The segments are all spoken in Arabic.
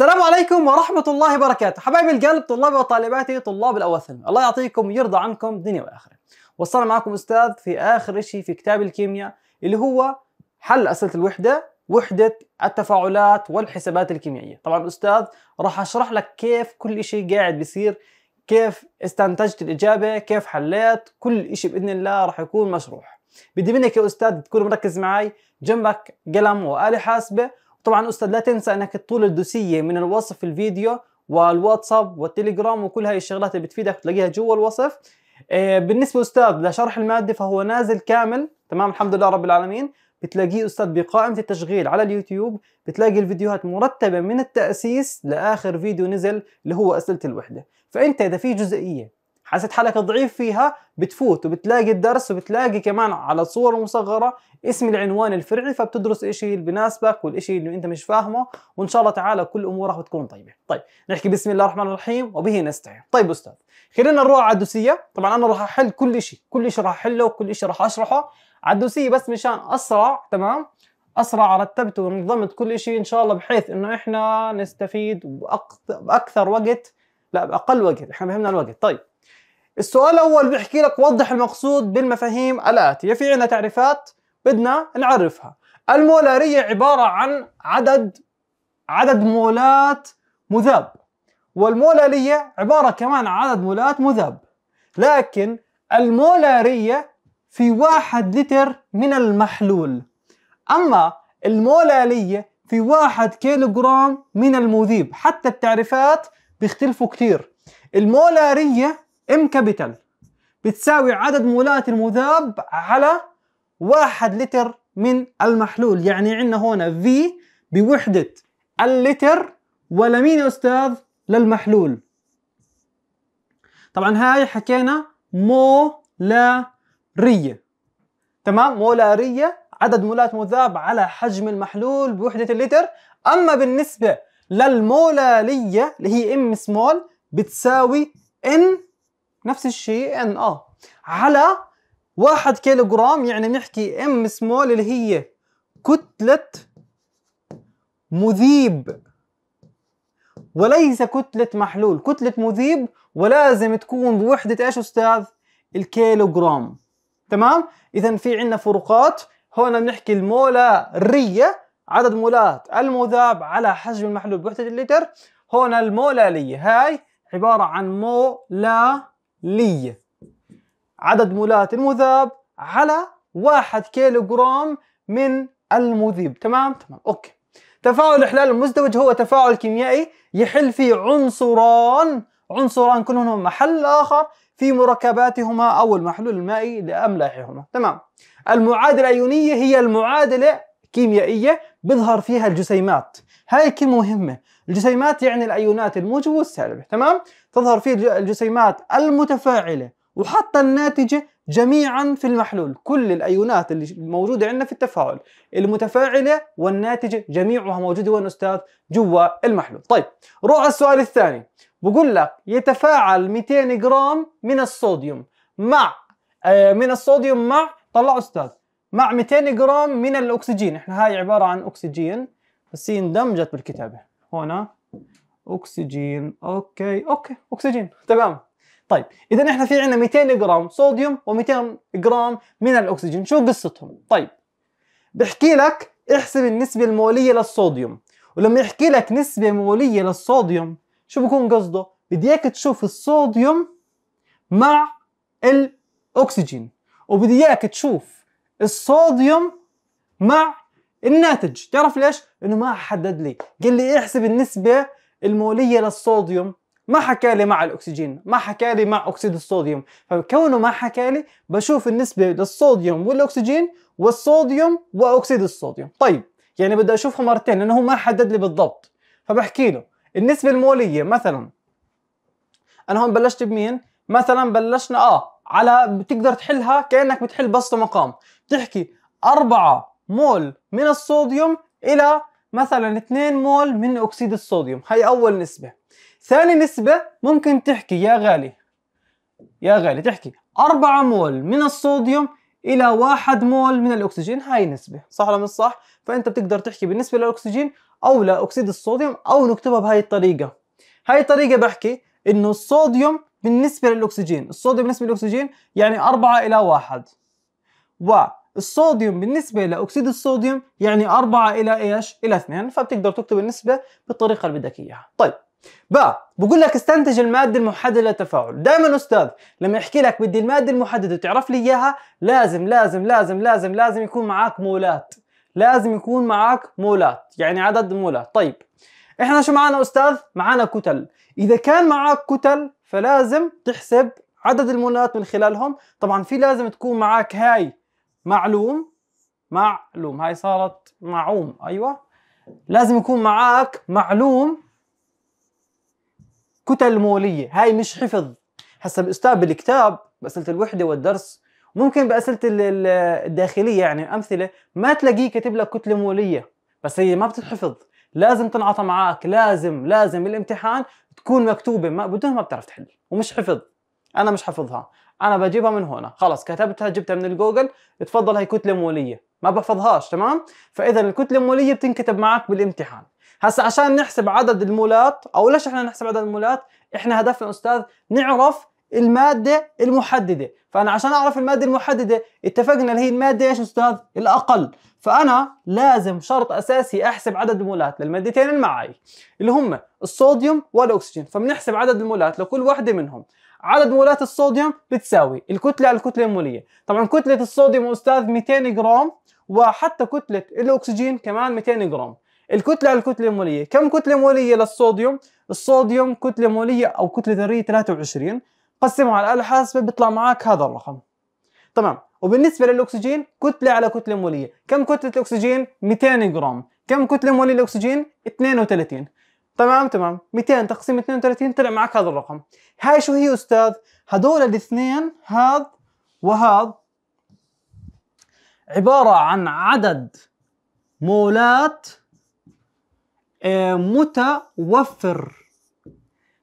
السلام عليكم ورحمة الله وبركاته حبايب القلب طلابي وطالباتي طلاب الأوثن الله يعطيكم ويرضى عنكم دنيا وآخرة وصلنا معكم أستاذ في آخر شيء في كتاب الكيمياء اللي هو حل أسئلة الوحدة وحدة التفاعلات والحسابات الكيميائية طبعا أستاذ راح أشرح لك كيف كل شيء قاعد بيصير كيف استنتجت الإجابة كيف حليت كل شيء بإذن الله راح يكون مشروح بدي منك يا أستاذ تكون مركز معي جنبك قلم وآلة حاسبة طبعا استاذ لا تنسى انك تطول الدوسيه من الوصف الفيديو والواتساب والتليجرام وكل هاي الشغلات اللي بتفيدك تلاقيها جوا الوصف آه، بالنسبه استاذ لشرح الماده فهو نازل كامل تمام الحمد لله رب العالمين بتلاقيه استاذ بقائمه التشغيل على اليوتيوب بتلاقي الفيديوهات مرتبه من التاسيس لاخر فيديو نزل اللي هو اسئله الوحده فانت اذا في جزئيه حسيت حالك ضعيف فيها بتفوت وبتلاقي الدرس وبتلاقي كمان على الصور المصغرة اسم العنوان الفرعي فبتدرس الشيء اللي بناسبك والشيء اللي انت مش فاهمه وان شاء الله تعالى كل امورك بتكون طيبة طيب نحكي بسم الله الرحمن الرحيم وبه نستعين طيب استاذ خلينا نروح على الدوسية طبعا انا راح احل كل شيء كل شيء راح احله وكل شيء راح اشرحه على الدوسية بس مشان اسرع تمام اسرع رتبت ونظمت كل شيء ان شاء الله بحيث انه احنا نستفيد باكثر وقت لا باقل وقت احنا فهمنا الوقت طيب السؤال الأول بيحكي لك وضح المقصود بالمفاهيم الآتية في عنا تعريفات بدنا نعرفها المولارية عبارة عن عدد عدد مولات مذاب والمولارية عبارة كمان عن عدد مولات مذاب لكن المولارية في واحد لتر من المحلول أما المولالية في واحد كيلوغرام من المذيب حتى التعريفات بيختلفوا كتير المولارية ام كابيتال بتساوي عدد مولات المذاب على واحد لتر من المحلول يعني عندنا هنا في بوحدة اللتر ولا مين يا أستاذ للمحلول طبعا هاي حكينا مولارية تمام مولارية عدد مولات مذاب على حجم المحلول بوحدة اللتر أما بالنسبة للمولالية اللي هي ام سمول بتساوي ان نفس الشيء ان اه على واحد كيلوغرام يعني نحكي ام سمول اللي هي كتلة مذيب وليس كتلة محلول كتلة مذيب ولازم تكون بوحدة ايش استاذ الكيلوغرام تمام اذا في عندنا فروقات هون بنحكي المولارية عدد مولات المذاب على حجم المحلول بوحدة اللتر هون المولالية هاي عبارة عن مولارية لي عدد مولات المذاب على واحد كيلو جرام من المذيب تمام تمام أوكي تفاعل الإحلال المزدوج هو تفاعل كيميائي يحل فيه عنصران عنصران كلهم محل آخر في مركباتهما أو المحلول المائي لأملاحهما تمام المعادلة الأيونية هي المعادلة كيميائية بيظهر فيها الجسيمات هاي كلمة مهمة الجسيمات يعني الأيونات الموجبة والسالبة تمام تظهر فيه الجسيمات المتفاعلة وحتى الناتجة جميعا في المحلول كل الأيونات اللي موجودة عندنا في التفاعل المتفاعلة والناتجة جميعها موجودة وين أستاذ جوا المحلول طيب روح على السؤال الثاني بقول لك يتفاعل 200 جرام من الصوديوم مع آه، من الصوديوم مع طلع أستاذ مع 200 جرام من الأكسجين إحنا هاي عبارة عن أكسجين بس هي اندمجت بالكتابة هنا أكسجين أوكي أوكي أكسجين تمام طيب إذا إحنا في عندنا 200 جرام صوديوم و200 جرام من الأكسجين شو قصتهم طيب بحكي لك احسب النسبة المولية للصوديوم ولما يحكي لك نسبة مولية للصوديوم شو بكون قصده؟ بدي اياك تشوف الصوديوم مع الأكسجين وبدي اياك تشوف الصوديوم مع الناتج تعرف ليش؟ لأنه ما حدد لي قال لي احسب النسبة المولية للصوديوم ما حكى لي مع الأكسجين ما حكى لي مع أكسيد الصوديوم فكونه ما حكى لي بشوف النسبة للصوديوم والأكسجين والصوديوم وأكسيد الصوديوم طيب يعني بدي أشوفها مرتين لأنه هو ما حدد لي بالضبط فبحكي له النسبة المولية مثلا أنا هون بلشت بمين؟ مثلا بلشنا آه على بتقدر تحلها كأنك بتحل بسط مقام بتحكي 4 مول من الصوديوم الى مثلا 2 مول من اكسيد الصوديوم هي اول نسبه ثاني نسبه ممكن تحكي يا غالي يا غالي تحكي 4 مول من الصوديوم الى 1 مول من الاكسجين هاي نسبه صح ولا مش صح فانت بتقدر تحكي بالنسبه للاكسجين او لاكسيد الصوديوم او نكتبها بهاي الطريقه هاي الطريقه بحكي انه الصوديوم بالنسبه للاكسجين الصوديوم بالنسبه للاكسجين يعني 4 الى 1 والصوديوم بالنسبة لأكسيد الصوديوم يعني 4 إلى إيش؟ إلى 2 فبتقدر تكتب النسبة بالطريقة اللي بدك إياها طيب باء بقول لك استنتج المادة المحددة للتفاعل دائما أستاذ لما يحكي لك بدي المادة المحددة تعرف لي إياها لازم لازم لازم لازم لازم يكون معك مولات لازم يكون معك مولات يعني عدد مولات طيب احنا شو معنا أستاذ؟ معنا كتل إذا كان معك كتل فلازم تحسب عدد المولات من خلالهم طبعا في لازم تكون معك هاي معلوم معلوم هاي صارت معوم أيوة لازم يكون معاك معلوم كتل مولية هاي مش حفظ هسا الأستاذ بالكتاب بأسئلة الوحدة والدرس ممكن بأسئلة الداخلية يعني أمثلة ما تلاقيه كاتب لك كتلة مولية بس هي ما بتتحفظ لازم تنعطى معاك لازم لازم الامتحان تكون مكتوبة ما بدون ما بتعرف تحل ومش حفظ أنا مش حفظها انا بجيبها من هنا خلاص كتبتها جبتها من الجوجل تفضل هي كتله موليه ما بحفظهاش تمام فاذا الكتله الموليه بتنكتب معك بالامتحان هسا عشان نحسب عدد المولات او ليش احنا نحسب عدد المولات احنا هدفنا استاذ نعرف الماده المحدده فانا عشان اعرف الماده المحدده اتفقنا اللي هي الماده ايش استاذ الاقل فانا لازم شرط اساسي احسب عدد المولات للمادتين اللي معي اللي هم الصوديوم والاكسجين فبنحسب عدد المولات لكل واحده منهم عدد مولات الصوديوم بتساوي الكتلة على الكتلة المولية طبعا كتلة الصوديوم أستاذ 200 جرام وحتى كتلة الأكسجين كمان 200 جرام الكتلة على الكتلة المولية كم كتلة مولية للصوديوم؟ الصوديوم كتلة مولية أو كتلة ذرية 23 قسمه على الآلة الحاسبة بيطلع معك هذا الرقم تمام وبالنسبة للأكسجين كتلة على كتلة مولية كم كتلة الأكسجين؟ 200 جرام كم كتلة مولية للأكسجين؟ 32 تمام تمام 200 تقسيم 32 طلع معك هذا الرقم هاي شو هي استاذ هدول الاثنين هذا وهذا عبارة عن عدد مولات آه، متوفر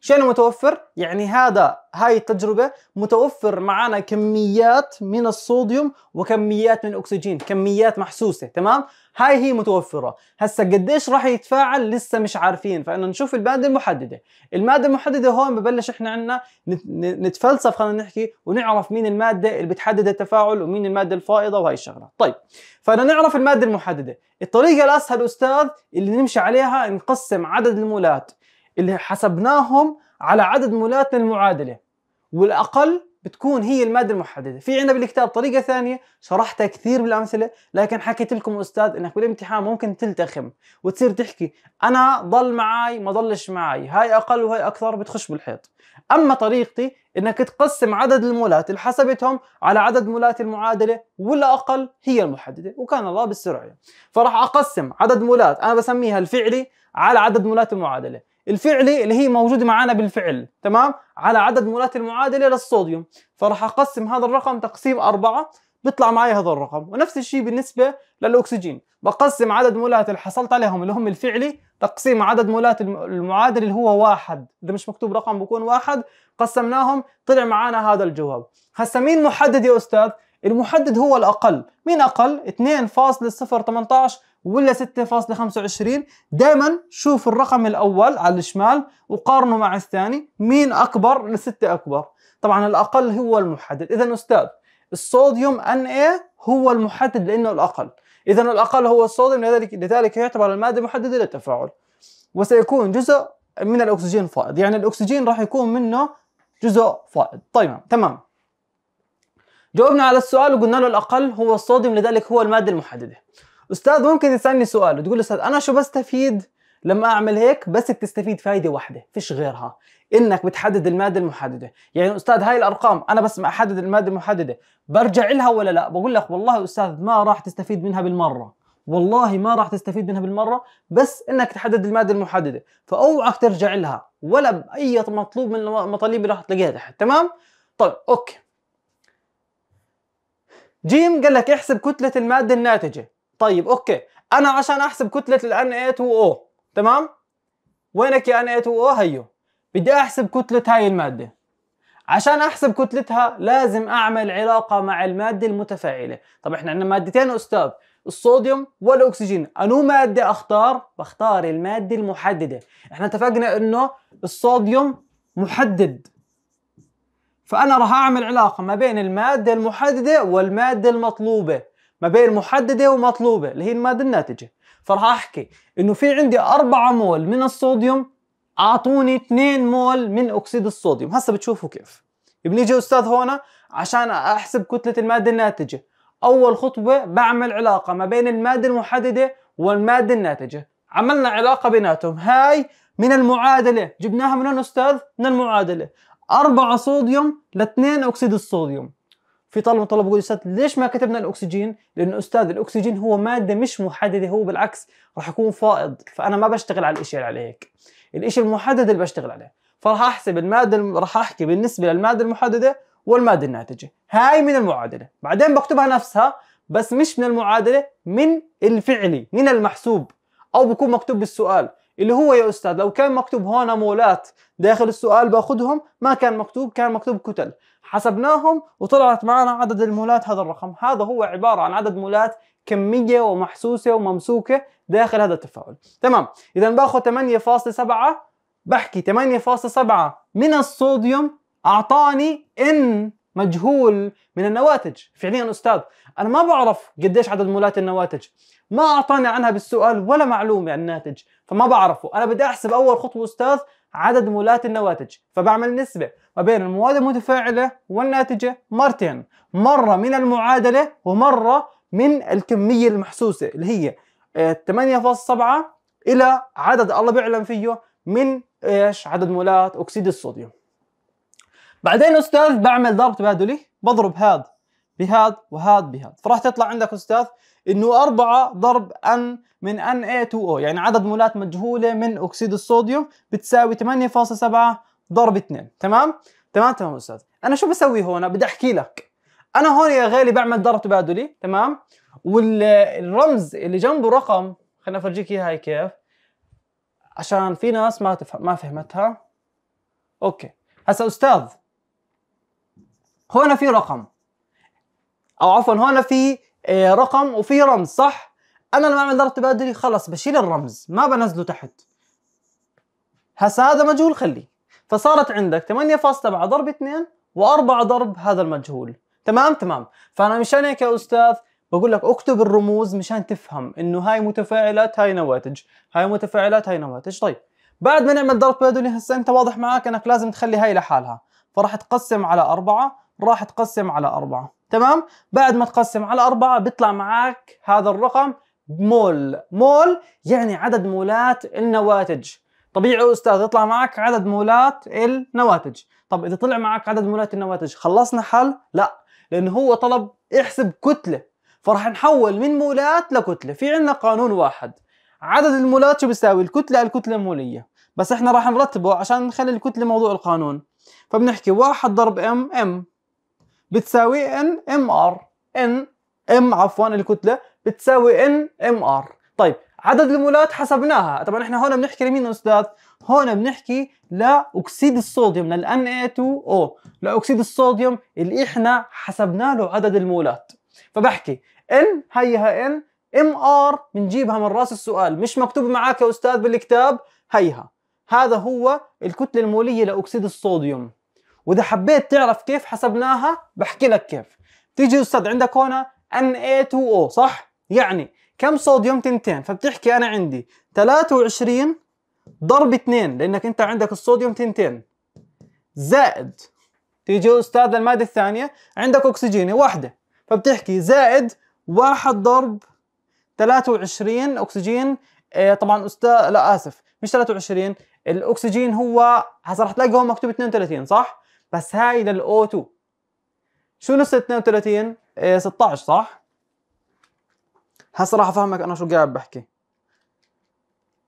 شنو متوفر؟ يعني هذا هاي التجربة متوفر معنا كميات من الصوديوم وكميات من الأكسجين كميات محسوسة تمام؟ هاي هي متوفرة هسا قديش راح يتفاعل لسه مش عارفين فإنا نشوف المادة المحددة المادة المحددة هون ببلش إحنا عنا نتفلسف خلينا نحكي ونعرف مين المادة اللي بتحدد التفاعل ومين المادة الفائضة وهي الشغلة طيب فأنا نعرف المادة المحددة الطريقة الأسهل أستاذ اللي نمشي عليها نقسم عدد المولات اللي حسبناهم على عدد مولاتنا المعادله والاقل بتكون هي الماده المحدده في عندنا بالكتاب طريقه ثانيه شرحتها كثير بالامثله لكن حكيت لكم استاذ انك بالامتحان ممكن تلتخم وتصير تحكي انا ضل معي ما ضلش معي هاي اقل وهاي اكثر بتخش بالحيط اما طريقتي انك تقسم عدد المولات اللي حسبتهم على عدد مولات المعادله ولا اقل هي المحدده وكان الله بالسرعه فراح اقسم عدد مولات انا بسميها الفعلي على عدد مولات المعادله الفعلي اللي هي موجوده معانا بالفعل تمام على عدد مولات المعادله للصوديوم فراح اقسم هذا الرقم تقسيم أربعة بيطلع معي هذا الرقم ونفس الشيء بالنسبه للاكسجين بقسم عدد مولات اللي حصلت عليهم اللي هم الفعلي تقسيم عدد مولات المعادله اللي هو واحد اذا مش مكتوب رقم بكون واحد قسمناهم طلع معانا هذا الجواب هسا مين محدد يا استاذ المحدد هو الاقل مين اقل 2.018 ولا 6.25 دائما شوف الرقم الاول على الشمال وقارنه مع الثاني مين اكبر لسته اكبر طبعا الاقل هو المحدد اذا استاذ الصوديوم ان اي هو المحدد لانه الاقل اذا الاقل هو الصوديوم لذلك لذلك يعتبر الماده محدده للتفاعل وسيكون جزء من الاكسجين فائض يعني الاكسجين راح يكون منه جزء فائض طيب تمام جاوبنا على السؤال وقلنا له الاقل هو الصوديوم لذلك هو الماده المحدده استاذ ممكن تسالني سؤال وتقول استاذ انا شو بستفيد لما اعمل هيك بس بتستفيد فايده واحده فيش غيرها انك بتحدد الماده المحدده يعني استاذ هاي الارقام انا بس ما احدد الماده المحدده برجع لها ولا لا بقول لك والله استاذ ما راح تستفيد منها بالمره والله ما راح تستفيد منها بالمره بس انك تحدد الماده المحدده فاوعك ترجع لها ولا باي مطلوب من المطالب اللي راح تلاقيها تحت تمام طيب اوكي جيم قال لك احسب كتله الماده الناتجه طيب اوكي انا عشان احسب كتله ان اي 2 او تمام وينك يا ان اي 2 او هيو بدي احسب كتله هاي الماده عشان احسب كتلتها لازم اعمل علاقه مع الماده المتفاعله طب احنا عندنا مادتين استاذ الصوديوم والاكسجين انو ماده اختار بختار الماده المحدده احنا اتفقنا انه الصوديوم محدد فانا راح اعمل علاقه ما بين الماده المحدده والماده المطلوبه ما بين محدده ومطلوبه اللي هي الماده الناتجه فراح احكي انه في عندي 4 مول من الصوديوم اعطوني 2 مول من اكسيد الصوديوم هسا بتشوفوا كيف بنيجي استاذ هون عشان احسب كتله الماده الناتجه اول خطوه بعمل علاقه ما بين الماده المحدده والماده الناتجه عملنا علاقه بيناتهم هاي من المعادله جبناها من الأستاذ استاذ من المعادله 4 صوديوم لاثنين اكسيد الصوديوم في طالب من الطلبه يقول استاذ ليش ما كتبنا الاكسجين؟ لانه استاذ الاكسجين هو ماده مش محدده هو بالعكس راح يكون فائض فانا ما بشتغل على الاشياء اللي عليه هيك. الاشي المحدد اللي بشتغل عليه فراح احسب الماده راح احكي بالنسبه للماده المحدده والماده الناتجه هاي من المعادله بعدين بكتبها نفسها بس مش من المعادله من الفعلي من المحسوب او بكون مكتوب بالسؤال اللي هو يا استاذ لو كان مكتوب هون مولات داخل السؤال باخذهم ما كان مكتوب كان مكتوب كتل حسبناهم وطلعت معنا عدد المولات هذا الرقم هذا هو عبارة عن عدد مولات كمية ومحسوسة وممسوكة داخل هذا التفاعل تمام إذا باخذ 8.7 بحكي 8.7 من الصوديوم أعطاني إن مجهول من النواتج فعليا أستاذ أنا ما بعرف قديش عدد مولات النواتج ما أعطاني عنها بالسؤال ولا معلومة عن الناتج فما بعرفه أنا بدي أحسب أول خطوة أستاذ عدد مولات النواتج فبعمل نسبة ما بين المواد المتفاعلة والناتجة مرتين مرة من المعادلة ومرة من الكمية المحسوسة اللي هي 8.7 آه، إلى عدد الله بيعلم فيه من إيش عدد مولات أكسيد الصوديوم بعدين أستاذ بعمل ضرب تبادلي بضرب هذا بهذا وهذا بهذا فراح تطلع عندك أستاذ إنه 4 ضرب أن من Na2O يعني عدد مولات مجهولة من أكسيد الصوديوم بتساوي 8.7 ضرب 2 تمام؟ تمام تمام أستاذ أنا شو بسوي هون؟ بدي أحكي لك أنا هون يا غالي بعمل ضرب تبادلي تمام؟ والرمز اللي جنبه رقم خليني أفرجيك إياها هي كيف عشان في ناس ما تفهم ما فهمتها أوكي هسا أستاذ هون في رقم أو عفوا هون في آه، رقم وفي رمز صح؟ انا لما اعمل ضرب تبادلي خلص بشيل الرمز ما بنزله تحت هسا هذا مجهول خليه فصارت عندك 8.7 ضرب 2 و4 ضرب هذا المجهول تمام تمام فانا مشان هيك يا استاذ بقول لك اكتب الرموز مشان تفهم انه هاي متفاعلات هاي نواتج هاي متفاعلات هاي نواتج طيب بعد ما نعمل ضرب تبادلي هسه انت واضح معك انك لازم تخلي هاي لحالها فراح تقسم على أربعة راح تقسم على أربعة تمام بعد ما تقسم على أربعة بيطلع معك هذا الرقم مول مول يعني عدد مولات النواتج طبيعي استاذ يطلع معك عدد مولات النواتج طب اذا طلع معك عدد مولات النواتج خلصنا حل لا لانه هو طلب احسب كتله فراح نحول من مولات لكتله في عندنا قانون واحد عدد المولات شو بيساوي الكتله الكتله الموليه بس احنا راح نرتبه عشان نخلي الكتله موضوع القانون فبنحكي واحد ضرب ام ام بتساوي ان ام ار ان ام عفوا الكتله بتساوي ان ام ار طيب عدد المولات حسبناها طبعا احنا هون بنحكي لمين يا استاذ هون بنحكي لاكسيد الصوديوم للان اي 2 او لاكسيد الصوديوم اللي احنا حسبنا له عدد المولات فبحكي ان هيها ان ام ار بنجيبها من راس السؤال مش مكتوب معك يا استاذ بالكتاب هيها هذا هو الكتله الموليه لاكسيد الصوديوم واذا حبيت تعرف كيف حسبناها بحكي لك كيف تيجي استاذ عندك هون ان اي 2 او صح يعني كم صوديوم تنتين فبتحكي انا عندي 23 ضرب 2 لانك انت عندك الصوديوم تنتين زائد تيجي استاذ المادة الثانية عندك اكسجينة واحدة فبتحكي زائد واحد ضرب 23 اكسجين آه، طبعا استاذ لا اسف مش 23 الاكسجين هو هسه رح تلاقي هون مكتوب 32 صح؟ بس هاي للاو 2 شو نص 32؟ 16 صح؟ هسه راح افهمك انا شو قاعد بحكي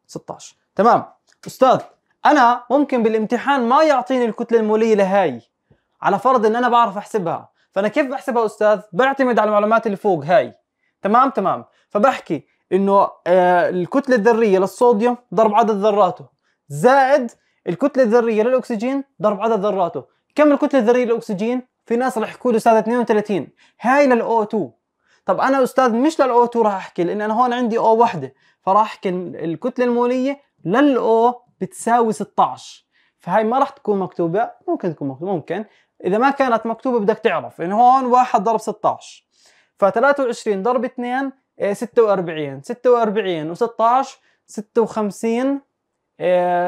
16 تمام استاذ انا ممكن بالامتحان ما يعطيني الكتله الموليه لهاي على فرض ان انا بعرف احسبها فانا كيف بحسبها استاذ بعتمد على المعلومات اللي فوق هاي تمام تمام فبحكي انه آه، الكتله الذريه للصوديوم ضرب عدد ذراته زائد الكتله الذريه للاكسجين ضرب عدد ذراته كم الكتله الذريه للاكسجين في ناس رح يحكوا لي استاذ 32 هاي للاو 2 طب انا استاذ مش للاو 2 راح احكي لان انا هون عندي او وحده فراح احكي الكتله الموليه للاو بتساوي 16 فهي ما راح تكون مكتوبه ممكن تكون مكتوبه ممكن اذا ما كانت مكتوبه بدك تعرف لان هون 1 ضرب 16 ف 23 ضرب 2 46 46 و16 56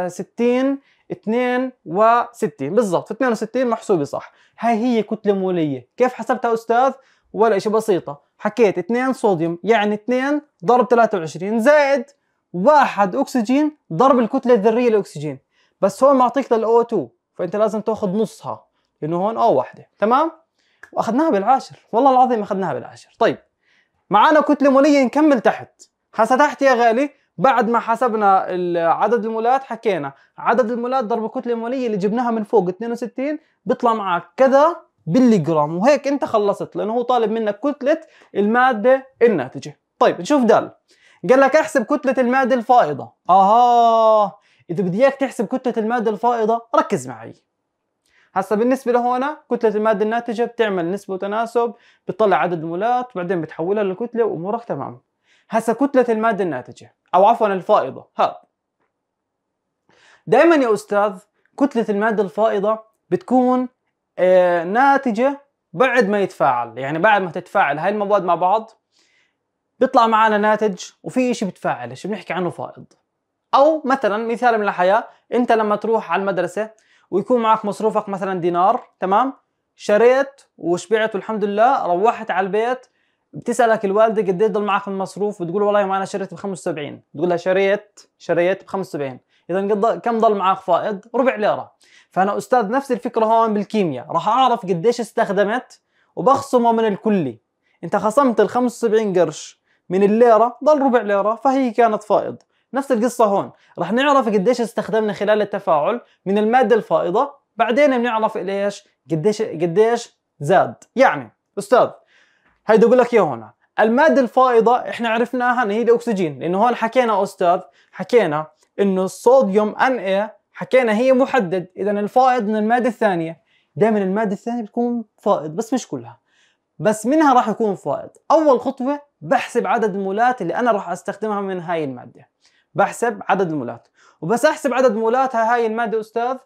60 62 بالضبط 62 محسوبه صح هاي هي كتله موليه كيف حسبتها استاذ ولا شيء بسيطه حكيت 2 صوديوم يعني 2 ضرب 23 زائد واحد اكسجين ضرب الكتله الذريه الاكسجين بس هون معطيك للاو 2 فانت لازم تاخذ نصها لانه هون او واحده تمام واخذناها بالعاشر والله العظيم اخذناها بالعاشر طيب معانا كتله موليه نكمل تحت حاسة تحت يا غالي بعد ما حسبنا عدد المولات حكينا عدد المولات ضرب الكتله الموليه اللي جبناها من فوق 62 بيطلع معك كذا بالجرام وهيك انت خلصت لانه هو طالب منك كتله الماده الناتجه طيب نشوف دال قال لك احسب كتله الماده الفائضه اها اذا بدي اياك تحسب كتله الماده الفائضه ركز معي هسا بالنسبه لهنا كتله الماده الناتجه بتعمل نسبه وتناسب بتطلع عدد مولات وبعدين بتحولها لكتله وامورك تمام هسا كتله الماده الناتجه او عفوا الفائضه ها دائما يا استاذ كتله الماده الفائضه بتكون آه، ناتجه بعد ما يتفاعل يعني بعد ما تتفاعل هاي المواد مع بعض بيطلع معنا ناتج وفي شيء بتفاعل شيء بنحكي عنه فائض او مثلا مثال من الحياه انت لما تروح على المدرسه ويكون معك مصروفك مثلا دينار تمام شريت وشبعت والحمد لله روحت على البيت بتسالك الوالده قد ايه ضل معك من المصروف بتقول والله ما انا شريت ب 75 بتقول لها شريت شريت ب 75 اذا كم ضل معك فائض ربع ليره فانا استاذ نفس الفكره هون بالكيمياء راح اعرف قديش استخدمت وبخصمه من الكلي انت خصمت ال 75 قرش من الليره ضل ربع ليره فهي كانت فائض نفس القصه هون راح نعرف قديش استخدمنا خلال التفاعل من الماده الفائضه بعدين بنعرف ليش قديش قديش زاد يعني استاذ هيدا بقول لك هون الماده الفائضه احنا عرفناها ان هي الاكسجين لانه هون حكينا استاذ حكينا انه الصوديوم ان حكينا هي محدد اذا الفائض من الماده الثانيه دائما الماده الثانيه بتكون فائض بس مش كلها بس منها راح يكون فائض اول خطوه بحسب عدد المولات اللي انا راح استخدمها من هاي الماده بحسب عدد المولات وبس احسب عدد مولاتها هاي الماده استاذ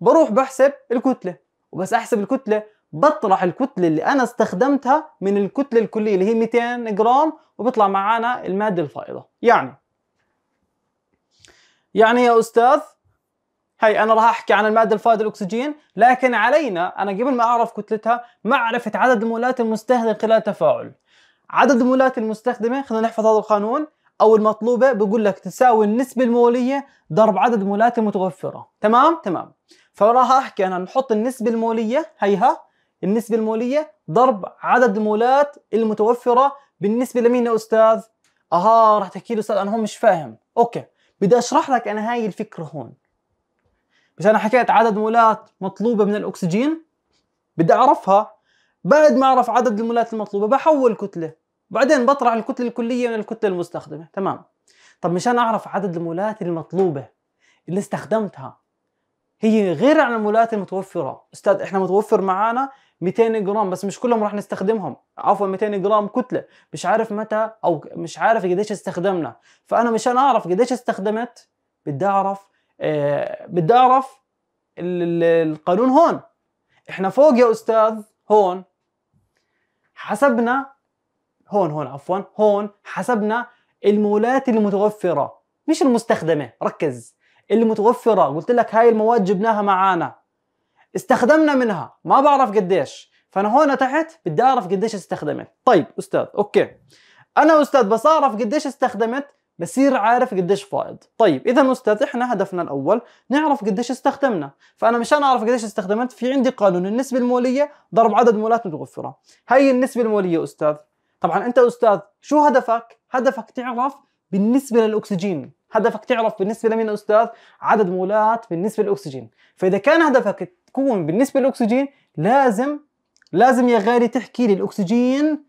بروح بحسب الكتله وبس احسب الكتله بطرح الكتله اللي انا استخدمتها من الكتله الكليه اللي هي 200 جرام وبيطلع معانا الماده الفائضه يعني يعني يا استاذ هي انا راح احكي عن الماده الفائده الاكسجين لكن علينا انا قبل ما اعرف كتلتها معرفه عدد المولات المستخدم خلال تفاعل عدد المولات المستخدمه خلينا نحفظ هذا القانون او المطلوبه بقول لك تساوي النسبه الموليه ضرب عدد المولات المتوفره تمام تمام فراح احكي انا نحط النسبه الموليه هيها النسبه الموليه ضرب عدد المولات المتوفره بالنسبه لمين يا استاذ اها راح تحكي لي استاذ انا هون مش فاهم اوكي بدي اشرح لك انا هاي الفكره هون بس انا حكيت عدد مولات مطلوبه من الاكسجين بدي اعرفها بعد ما اعرف عدد المولات المطلوبه بحول كتله بعدين بطرح الكتله الكليه من الكتله المستخدمه تمام طب مشان اعرف عدد المولات المطلوبه اللي استخدمتها هي غير عن المولات المتوفره استاذ احنا متوفر معانا 200 جرام بس مش كلهم راح نستخدمهم عفوا 200 جرام كتله مش عارف متى او مش عارف قديش استخدمنا فانا مشان اعرف قديش استخدمت بدي اعرف آه بدي اعرف القانون هون احنا فوق يا استاذ هون حسبنا هون هون عفوا هون حسبنا المولات المتوفره مش المستخدمه ركز المتوفره قلت لك هاي المواد جبناها معانا استخدمنا منها ما بعرف قديش فانا هون تحت بدي اعرف قديش استخدمت طيب استاذ اوكي انا استاذ بس اعرف قديش استخدمت بصير عارف قديش فائض طيب اذا استاذ احنا هدفنا الاول نعرف قديش استخدمنا فانا مشان اعرف قديش استخدمت في عندي قانون النسبه الموليه ضرب عدد مولات متوفره هي النسبه الموليه استاذ طبعا انت استاذ شو هدفك هدفك تعرف بالنسبه للاكسجين هدفك تعرف بالنسبه لمين يا استاذ عدد مولات بالنسبه للاكسجين فاذا كان هدفك تكون بالنسبه للاكسجين لازم لازم يا غالي تحكي لي الاكسجين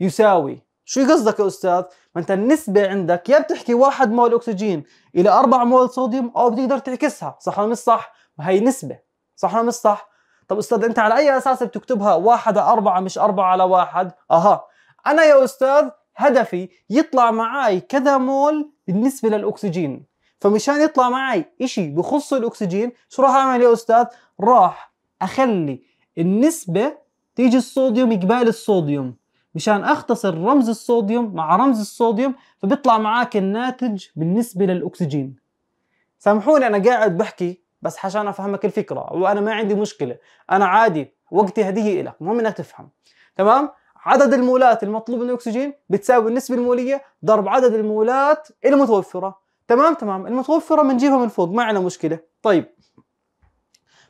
يساوي شو قصدك يا استاذ ما انت النسبه عندك يا بتحكي واحد مول اكسجين الى أربعة مول صوديوم او بتقدر تعكسها صح ولا مش صح هي نسبه صح ولا مش صح طب استاذ انت على اي اساس بتكتبها واحد على أربعة مش أربعة على واحد اها انا يا استاذ هدفي يطلع معي كذا مول بالنسبه للاكسجين فمشان يطلع معي إشي بخص الاكسجين شو راح اعمل يا استاذ راح اخلي النسبه تيجي الصوديوم قبال الصوديوم مشان اختصر رمز الصوديوم مع رمز الصوديوم فبيطلع معك الناتج بالنسبه للاكسجين سامحوني انا قاعد بحكي بس عشان افهمك الفكره وانا ما عندي مشكله انا عادي وقتي هديه لك المهم انك تفهم تمام عدد المولات المطلوب من الاكسجين بتساوي النسبه الموليه ضرب عدد المولات المتوفره تمام تمام المتوفره بنجيبها من فوق ما عندنا مشكله طيب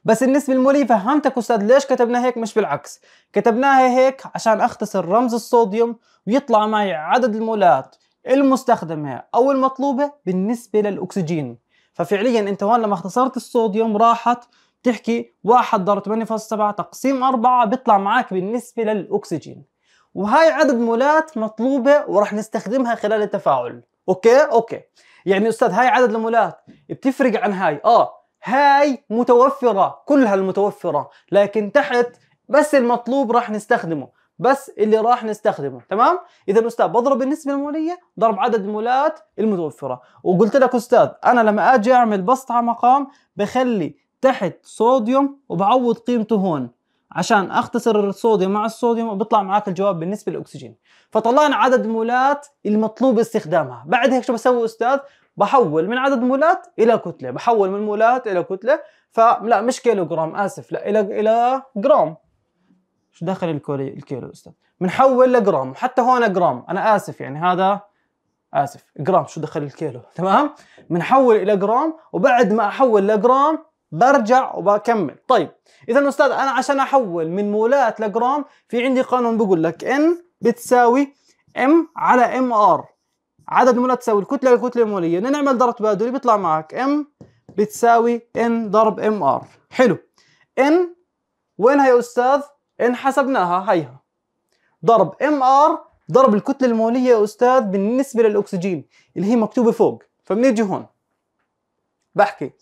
بس النسبة المولية فهمتك أستاذ ليش كتبناها هيك مش بالعكس كتبناها هيك عشان أختصر رمز الصوديوم ويطلع معي عدد المولات المستخدمة أو المطلوبة بالنسبة للأكسجين ففعليا أنت هون لما اختصرت الصوديوم راحت تحكي 1 ضرب 8.7 تقسيم 4 بيطلع معك بالنسبة للأكسجين وهاي عدد مولات مطلوبة وراح نستخدمها خلال التفاعل اوكي اوكي يعني استاذ هاي عدد المولات بتفرق عن هاي اه هاي متوفرة كلها المتوفرة لكن تحت بس المطلوب راح نستخدمه بس اللي راح نستخدمه تمام اذا استاذ بضرب النسبه الموليه ضرب عدد المولات المتوفره وقلت لك استاذ انا لما اجي اعمل بسط على مقام بخلي تحت صوديوم وبعوض قيمته هون عشان اختصر الصوديوم مع الصوديوم بيطلع معاك الجواب بالنسبه للاكسجين فطلعنا عدد مولات المطلوب استخدامها بعد هيك شو بسوي استاذ بحول من عدد مولات الى كتله بحول من مولات الى كتله فلا مش كيلو جرام اسف لا الى الى جرام شو داخل الكولي الكيلو استاذ بنحول لجرام حتى هون جرام انا اسف يعني هذا اسف جرام شو دخل الكيلو تمام بنحول الى جرام وبعد ما احول لجرام برجع وبكمل طيب اذا استاذ انا عشان احول من مولات لجرام في عندي قانون بقول لك ان بتساوي ام على ام ار عدد المولات تساوي الكتله الكتله الموليه نعمل ضرب تبادلي بيطلع معك ام بتساوي ان ضرب ام ار حلو ان وين هي يا استاذ ان حسبناها هيها ضرب ام ار ضرب الكتله الموليه يا استاذ بالنسبه للاكسجين اللي هي مكتوبه فوق فبنيجي هون بحكي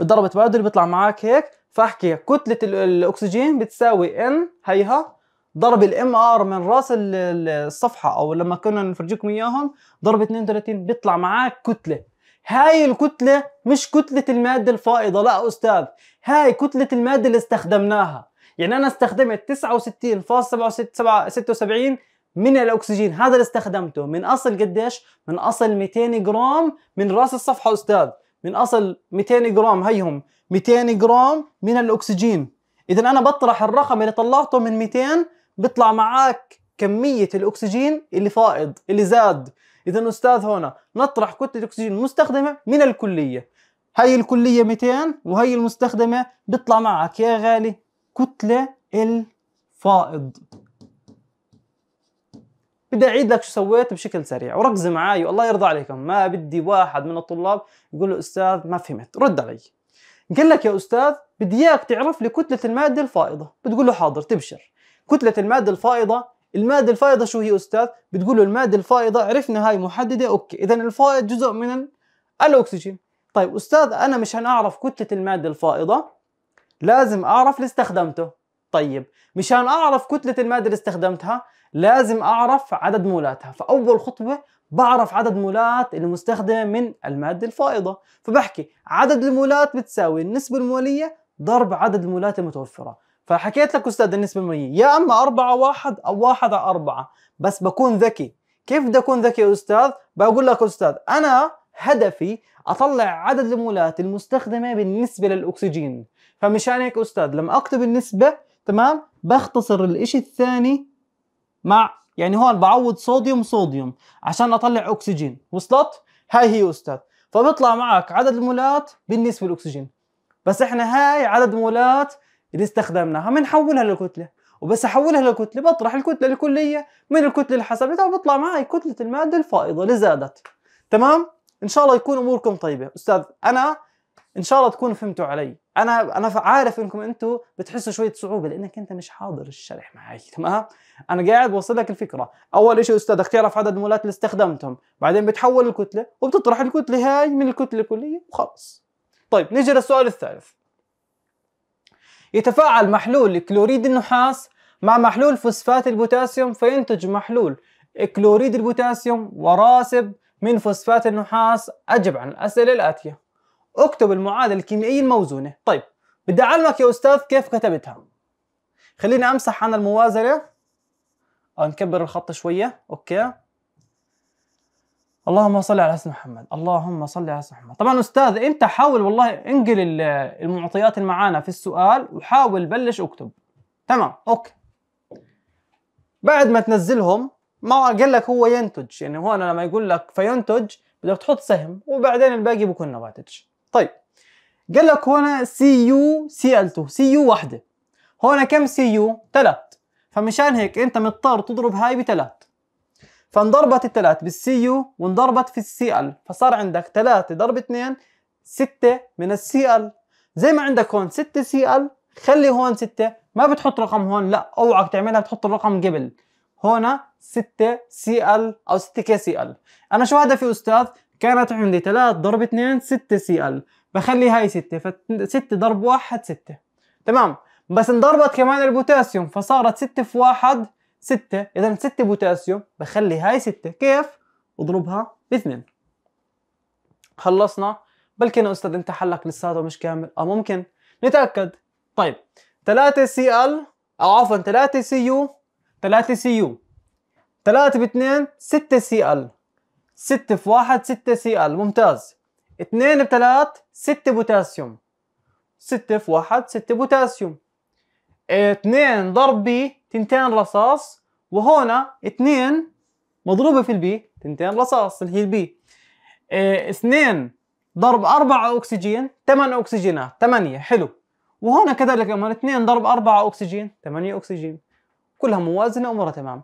بتضرب تبادل بيطلع معك هيك فاحكي كتله الاكسجين بتساوي ان هيها ضرب الام ار من راس الصفحه او لما كنا نفرجيكم اياهم ضرب 32 بيطلع معك كتله هاي الكتله مش كتله الماده الفائضه لا استاذ هاي كتله الماده اللي استخدمناها يعني انا استخدمت 69.76 من الاكسجين هذا اللي استخدمته من اصل قديش من اصل 200 جرام من راس الصفحه استاذ من اصل 200 جرام هيهم 200 جرام من الاكسجين اذا انا بطرح الرقم اللي طلعته من 200 بيطلع معك كميه الاكسجين اللي فائض اللي زاد اذا استاذ هنا نطرح كتله اكسجين المستخدمه من الكليه هي الكليه 200 وهي المستخدمه بيطلع معك يا غالي كتله الفائض بدي اعيد لك شو سويت بشكل سريع وركز معي والله يرضى عليكم ما بدي واحد من الطلاب يقول له استاذ ما فهمت رد علي قال لك يا استاذ بدي اياك تعرف لي كتله الماده الفائضه بتقول له حاضر تبشر كتله الماده الفائضه الماده الفائضه شو هي استاذ بتقول له الماده الفائضه عرفنا هاي محدده اوكي اذا الفائض جزء من الاكسجين طيب استاذ انا مشان اعرف كتله الماده الفائضه لازم اعرف اللي استخدمته طيب مشان اعرف كتله الماده اللي استخدمتها لازم اعرف عدد مولاتها فاول خطوه بعرف عدد مولات المستخدمه من الماده الفائضه فبحكي عدد المولات بتساوي النسبه الموليه ضرب عدد المولات المتوفره فحكيت لك استاذ النسبه الموليه يا اما 4 واحد او 1 على 4 بس بكون ذكي كيف بدي اكون ذكي يا استاذ بقول لك استاذ انا هدفي اطلع عدد المولات المستخدمه بالنسبه للاكسجين فمشان هيك استاذ لما اكتب النسبه تمام بختصر الاشي الثاني مع يعني هون بعوض صوديوم صوديوم عشان اطلع اكسجين وصلت هاي هي استاذ فبيطلع معك عدد المولات بالنسبه للاكسجين بس احنا هاي عدد مولات اللي استخدمناها بنحولها لكتله وبس احولها لكتله بطرح الكتله الكليه من الكتله الحسبتها حسبتها معي كتله الماده الفائضه اللي زادت تمام ان شاء الله يكون اموركم طيبه استاذ انا ان شاء الله تكونوا فهمتوا علي انا انا عارف انكم انتم بتحسوا شويه صعوبه لانك انت مش حاضر الشرح معي تمام انا قاعد بوصل لك الفكره اول شيء استاذك تعرف عدد المولات اللي استخدمتهم بعدين بتحول الكتله وبتطرح الكتله هاي من الكتله الكليه وخلص طيب نيجي للسؤال الثالث يتفاعل محلول كلوريد النحاس مع محلول فوسفات البوتاسيوم فينتج محلول كلوريد البوتاسيوم وراسب من فوسفات النحاس أجب عن الأسئلة الآتية اكتب المعادله الكيميائيه الموزونه طيب بدي اعلمك يا استاذ كيف كتبتها خليني امسح عن الموازنه أو آه، نكبر الخط شويه اوكي اللهم صل على سيدنا محمد اللهم صل على سيدنا محمد طبعا استاذ انت حاول والله انقل المعطيات اللي معانا في السؤال وحاول بلش اكتب تمام اوكي بعد ما تنزلهم ما قال لك هو ينتج يعني هون لما يقول لك فينتج بدك تحط سهم وبعدين الباقي بكون نواتج طيب قال لك هنا سي يو سي ال2 سي يو واحده هنا كم سي يو 3 فمشان هيك انت مضطر تضرب هاي ب 3 فانضربت ال3 بالسي يو وانضربت في السي ال فصار عندك 3 ضرب 2 6 من السي ال زي ما عندك هون 6 سي ال خلي هون 6 ما بتحط رقم هون لا اوعك تعملها بتحط الرقم قبل هنا 6 سي ال او 6 كي سي ال انا شو هدفي استاذ كانت عندي 3 ضرب 2 6 سي ال بخلي هاي 6 ف 6 ضرب 1 6 تمام بس انضربت كمان البوتاسيوم فصارت 6 في 1 6 اذا 6 بوتاسيوم بخلي هاي 6 كيف اضربها باثنين خلصنا بلكن يا استاذ انت حلك لساته مش كامل اه ممكن نتاكد طيب 3 سي ال او عفوا 3 سي يو 3 سي يو 3 ب 2 6 سي ال 6 في 1 6 سي ال ممتاز 2 3 6 بوتاسيوم 6 في 1 6 بوتاسيوم 2 ضرب بي تنتين رصاص وهنا 2 مضروبة في البي تنتين رصاص اللي هي البي 2 ضرب 4 أكسجين 8 أكسجينات 8 حلو وهنا كذلك كمان 2 ضرب 4 أكسجين 8 أكسجين كلها موازنة أمورها تمام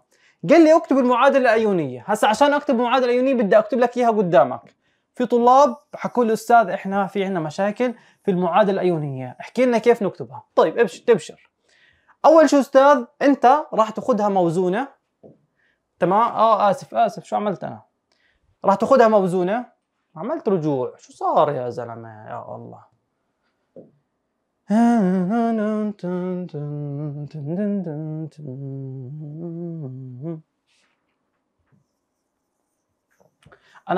قال لي اكتب المعادله الايونيه هسا عشان اكتب المعادلة الأيونية بدي اكتب لك اياها قدامك في طلاب حكوا لي استاذ احنا في عندنا مشاكل في المعادله الايونيه احكي لنا كيف نكتبها طيب ابشر تبشر اول شيء استاذ انت راح تاخذها موزونه تمام اه اسف اسف شو عملت انا راح تاخذها موزونه عملت رجوع شو صار يا زلمه يا الله انا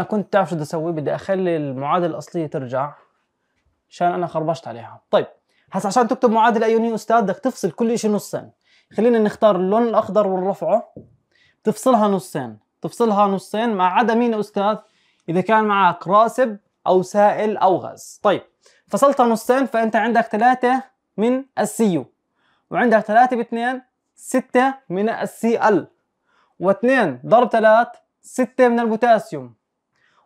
كنت تعرف شو بدي اسوي بدي اخلي المعادله الاصليه ترجع عشان انا خربشت عليها طيب هسا عشان تكتب معادله ايونيه استاذ بدك تفصل كل شيء نصين خلينا نختار اللون الاخضر ونرفعه تفصلها نصين تفصلها نصين ما عدا مين يا استاذ اذا كان معك راسب او سائل او غاز طيب فصلتها نصين فانت عندك ثلاثة من السي وعندك ثلاثة باثنين ستة من السي ال واثنين ضرب ثلاث ستة من البوتاسيوم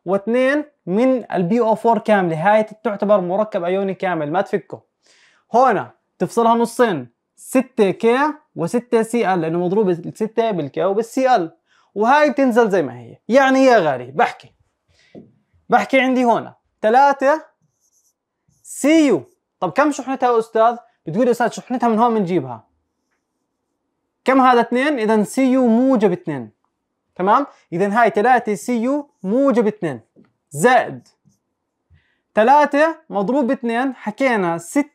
واثنين من البي او 4 كاملة هاي تعتبر مركب ايوني كامل ما تفكه هنا تفصلها نصين 6 كي و6 سي ال لانه مضروب الستة بالكي وبالسي ال وهاي بتنزل زي ما هي يعني يا غالي بحكي بحكي عندي هنا 3 سي يو طب كم شحنتها يا استاذ؟ بتقول يا استاذ شحنتها من هون بنجيبها كم هذا اثنين؟ اذا سي يو موجب اثنين تمام؟ اذا هاي 3 سي يو موجب اثنين زائد 3 مضروب باثنين حكينا 6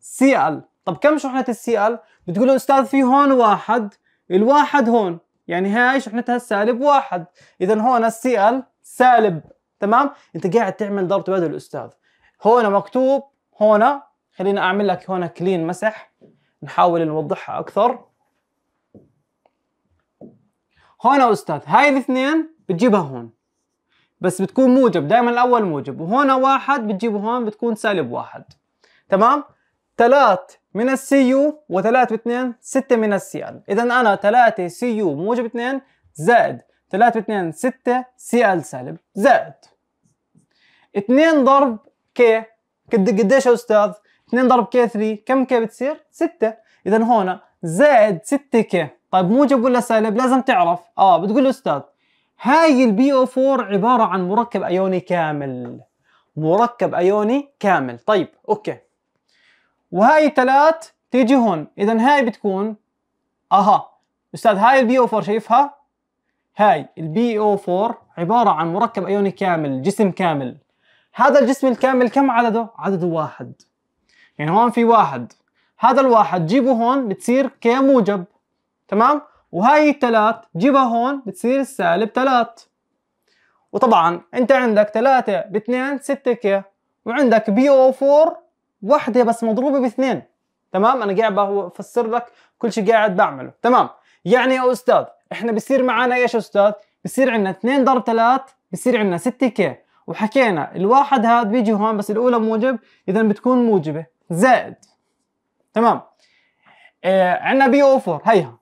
سي ال طب كم شحنة السي ال؟ بتقول يا استاذ في هون واحد الواحد هون يعني هاي شحنتها سالب واحد اذا هون السي ال سالب تمام؟ انت قاعد تعمل ضرب تبادل استاذ هون مكتوب هون خليني اعمل لك هون كلين مسح نحاول نوضحها اكثر هون يا استاذ هاي الاثنين بتجيبها هون بس بتكون موجب دائما الاول موجب وهون واحد بتجيبه هون بتكون سالب واحد تمام ثلاث من السي يو وثلاث باثنين ستة من السي ال اذا انا ثلاثة سي يو موجب اثنين زائد ثلاثة باثنين ستة سي ال سالب زائد اثنين ضرب كي قد قديش يا استاذ 2 ضرب كي 3 كم كي بتصير 6 اذا هون زائد 6 كي طيب موجب ولا سالب لازم تعرف اه بتقول له استاذ هاي البي او 4 عباره عن مركب ايوني كامل مركب ايوني كامل طيب اوكي وهاي ثلاث تيجي هون اذا هاي بتكون اها استاذ هاي البي او 4 شايفها هاي البي او 4 عباره عن مركب ايوني كامل جسم كامل هذا الجسم الكامل كم عدده؟ عدده واحد يعني هون في واحد هذا الواحد جيبه هون بتصير كموجب تمام؟ وهي الثلاث جيبها هون بتصير السالب ثلاث وطبعا انت عندك ثلاثة باثنين ستة كي وعندك بي او فور وحده بس مضروبه باثنين تمام انا قاعد بفسر لك كل شيء قاعد بعمله تمام يعني يا استاذ احنا بصير معنا ايش يا استاذ بصير عندنا اثنين ضرب ثلاث بصير عندنا ستة كي وحكينا الواحد هذا بيجي هون بس الاولى موجب اذا بتكون موجبه زائد تمام آه عندنا بي او 4 هيها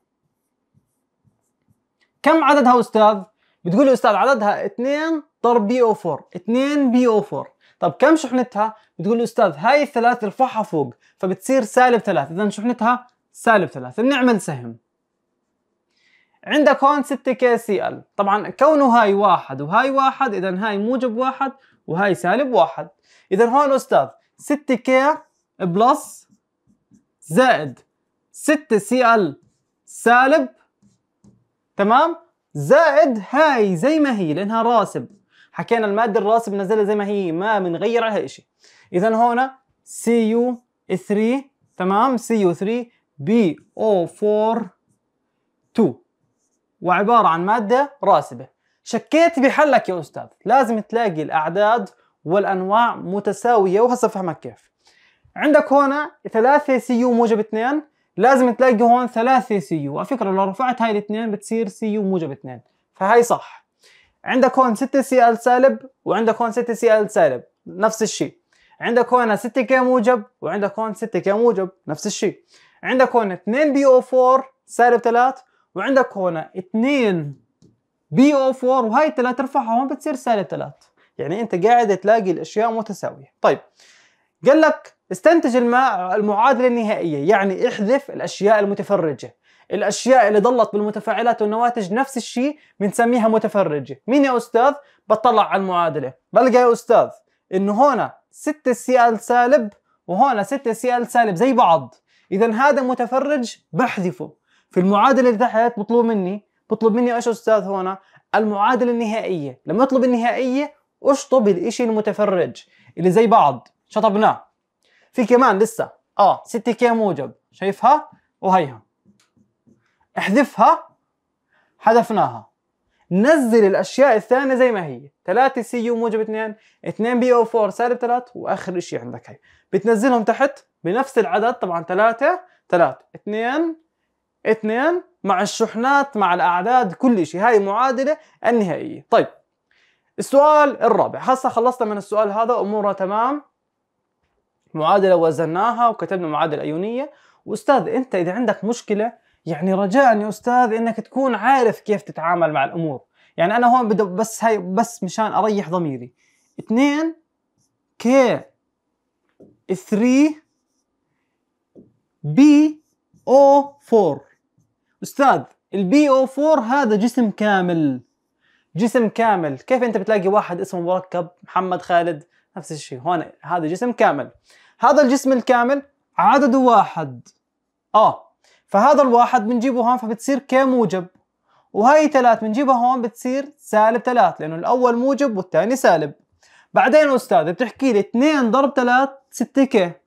كم عددها استاذ بتقول لي استاذ عددها 2 ضرب بي او 4 2 بي او 4 طب كم شحنتها بتقول لي استاذ هاي الثلاث ارفعها فوق فبتصير سالب 3 اذا شحنتها سالب 3 بنعمل سهم عندك هون 6 كي سي ال طبعا كونه هاي واحد وهاي واحد اذا هاي موجب واحد وهاي سالب واحد اذا هون استاذ 6 كي بلس زائد 6 سي ال سالب تمام زائد هاي زي ما هي لانها راسب حكينا الماده الراسب بنزلها زي ما هي ما بنغير عليها شيء اذا هون سي يو 3 تمام سي يو 3 بي او 4 2 وعبارة عن مادة راسبة شكيت بحلك يا أستاذ لازم تلاقي الأعداد والأنواع متساوية وهسه فهمك كيف عندك هون 3 سي يو موجب 2 لازم تلاقي هون 3 سي يو على فكرة لو رفعت هاي الاثنين بتصير سي يو موجب 2 فهي صح عندك هون 6 سي ال سالب وعندك هون 6 سي ال سالب نفس الشيء عندك هون 6 كي موجب وعندك هون 6 كي موجب نفس الشيء عندك هون 2 بي او 4 سالب 3 وعندك هون 2 بي او 4 وهي الثلاث ارفعها هون بتصير سالب 3 يعني انت قاعد تلاقي الاشياء متساويه طيب قال لك استنتج المعادله النهائيه يعني احذف الاشياء المتفرجه الاشياء اللي ضلت بالمتفاعلات والنواتج نفس الشيء بنسميها متفرجه مين يا استاذ بطلع على المعادله بلقى يا استاذ انه هنا 6 سي ال سالب وهنا 6 سي ال سالب زي بعض اذا هذا متفرج بحذفه في المعادله اللي تحت بطلب مني بطلب مني ايش استاذ هنا المعادله النهائيه لما اطلب النهائيه اشطب الاشي المتفرج اللي زي بعض شطبناه في كمان لسه اه 6 كي موجب شايفها وهيها احذفها حذفناها نزل الاشياء الثانيه زي ما هي 3 سي يو موجب 2 2 بي او 4 سالب 3 واخر شيء عندك هي بتنزلهم تحت بنفس العدد طبعا 3 3 2 2 مع الشحنات مع الأعداد كل شيء هاي معادلة النهائية طيب السؤال الرابع هسا خلصنا من السؤال هذا أموره تمام معادلة وزناها وكتبنا معادلة أيونية وأستاذ أنت إذا عندك مشكلة يعني رجاء يا أستاذ أنك تكون عارف كيف تتعامل مع الأمور يعني أنا هون بدي بس هاي بس مشان أريح ضميري اثنين كي 3 بي او 4 استاذ البي او 4 هذا جسم كامل جسم كامل كيف انت بتلاقي واحد اسمه مركب محمد خالد نفس الشيء هون هذا جسم كامل هذا الجسم الكامل عدده واحد اه فهذا الواحد بنجيبه هون فبتصير ك موجب وهي ثلاث بنجيبها هون بتصير سالب ثلاث لانه الاول موجب والثاني سالب بعدين استاذ بتحكي لي 2 ضرب 3 6 ك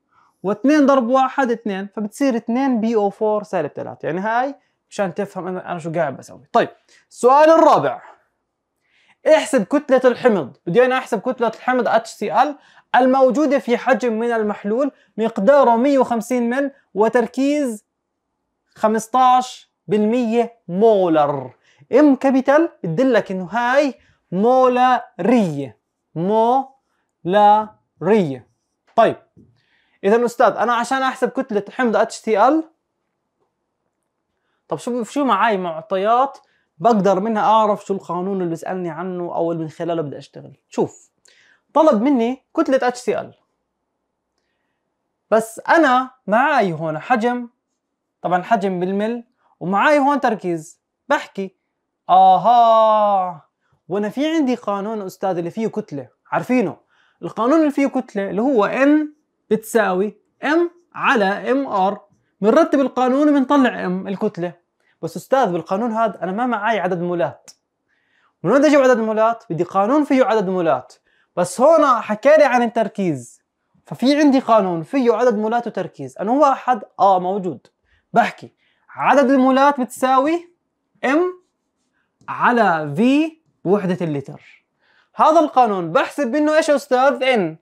و2 ضرب 1 2 فبتصير 2 بي او 4 سالب 3 يعني هاي عشان تفهم انا انا شو قاعد بسوي طيب السؤال الرابع احسب كتلة الحمض بدي انا احسب كتلة الحمض HCl الموجودة في حجم من المحلول مقداره 150 مل وتركيز 15% مولر ام كابيتال بتدلك انه هاي مولارية مولارية طيب اذا استاذ انا عشان احسب كتلة حمض HCl طب شو شو معي معطيات بقدر منها اعرف شو القانون اللي سالني عنه او اللي من خلاله بدي اشتغل شوف طلب مني كتله اتش سي ال بس انا معي هون حجم طبعا حجم بالمل ومعي هون تركيز بحكي اها وانا في عندي قانون استاذ اللي فيه كتله عارفينه القانون اللي فيه كتله اللي هو ان بتساوي ام على ام ار بنرتب القانون وبنطلع الكتله بس استاذ بالقانون هذا انا ما معي عدد مولات من وين اجيب عدد مولات؟ بدي قانون فيه عدد مولات بس هون حكالي عن التركيز ففي عندي قانون فيه عدد مولات وتركيز انا واحد اه موجود بحكي عدد المولات بتساوي ام على في بوحدة اللتر هذا القانون بحسب منه ايش يا استاذ ان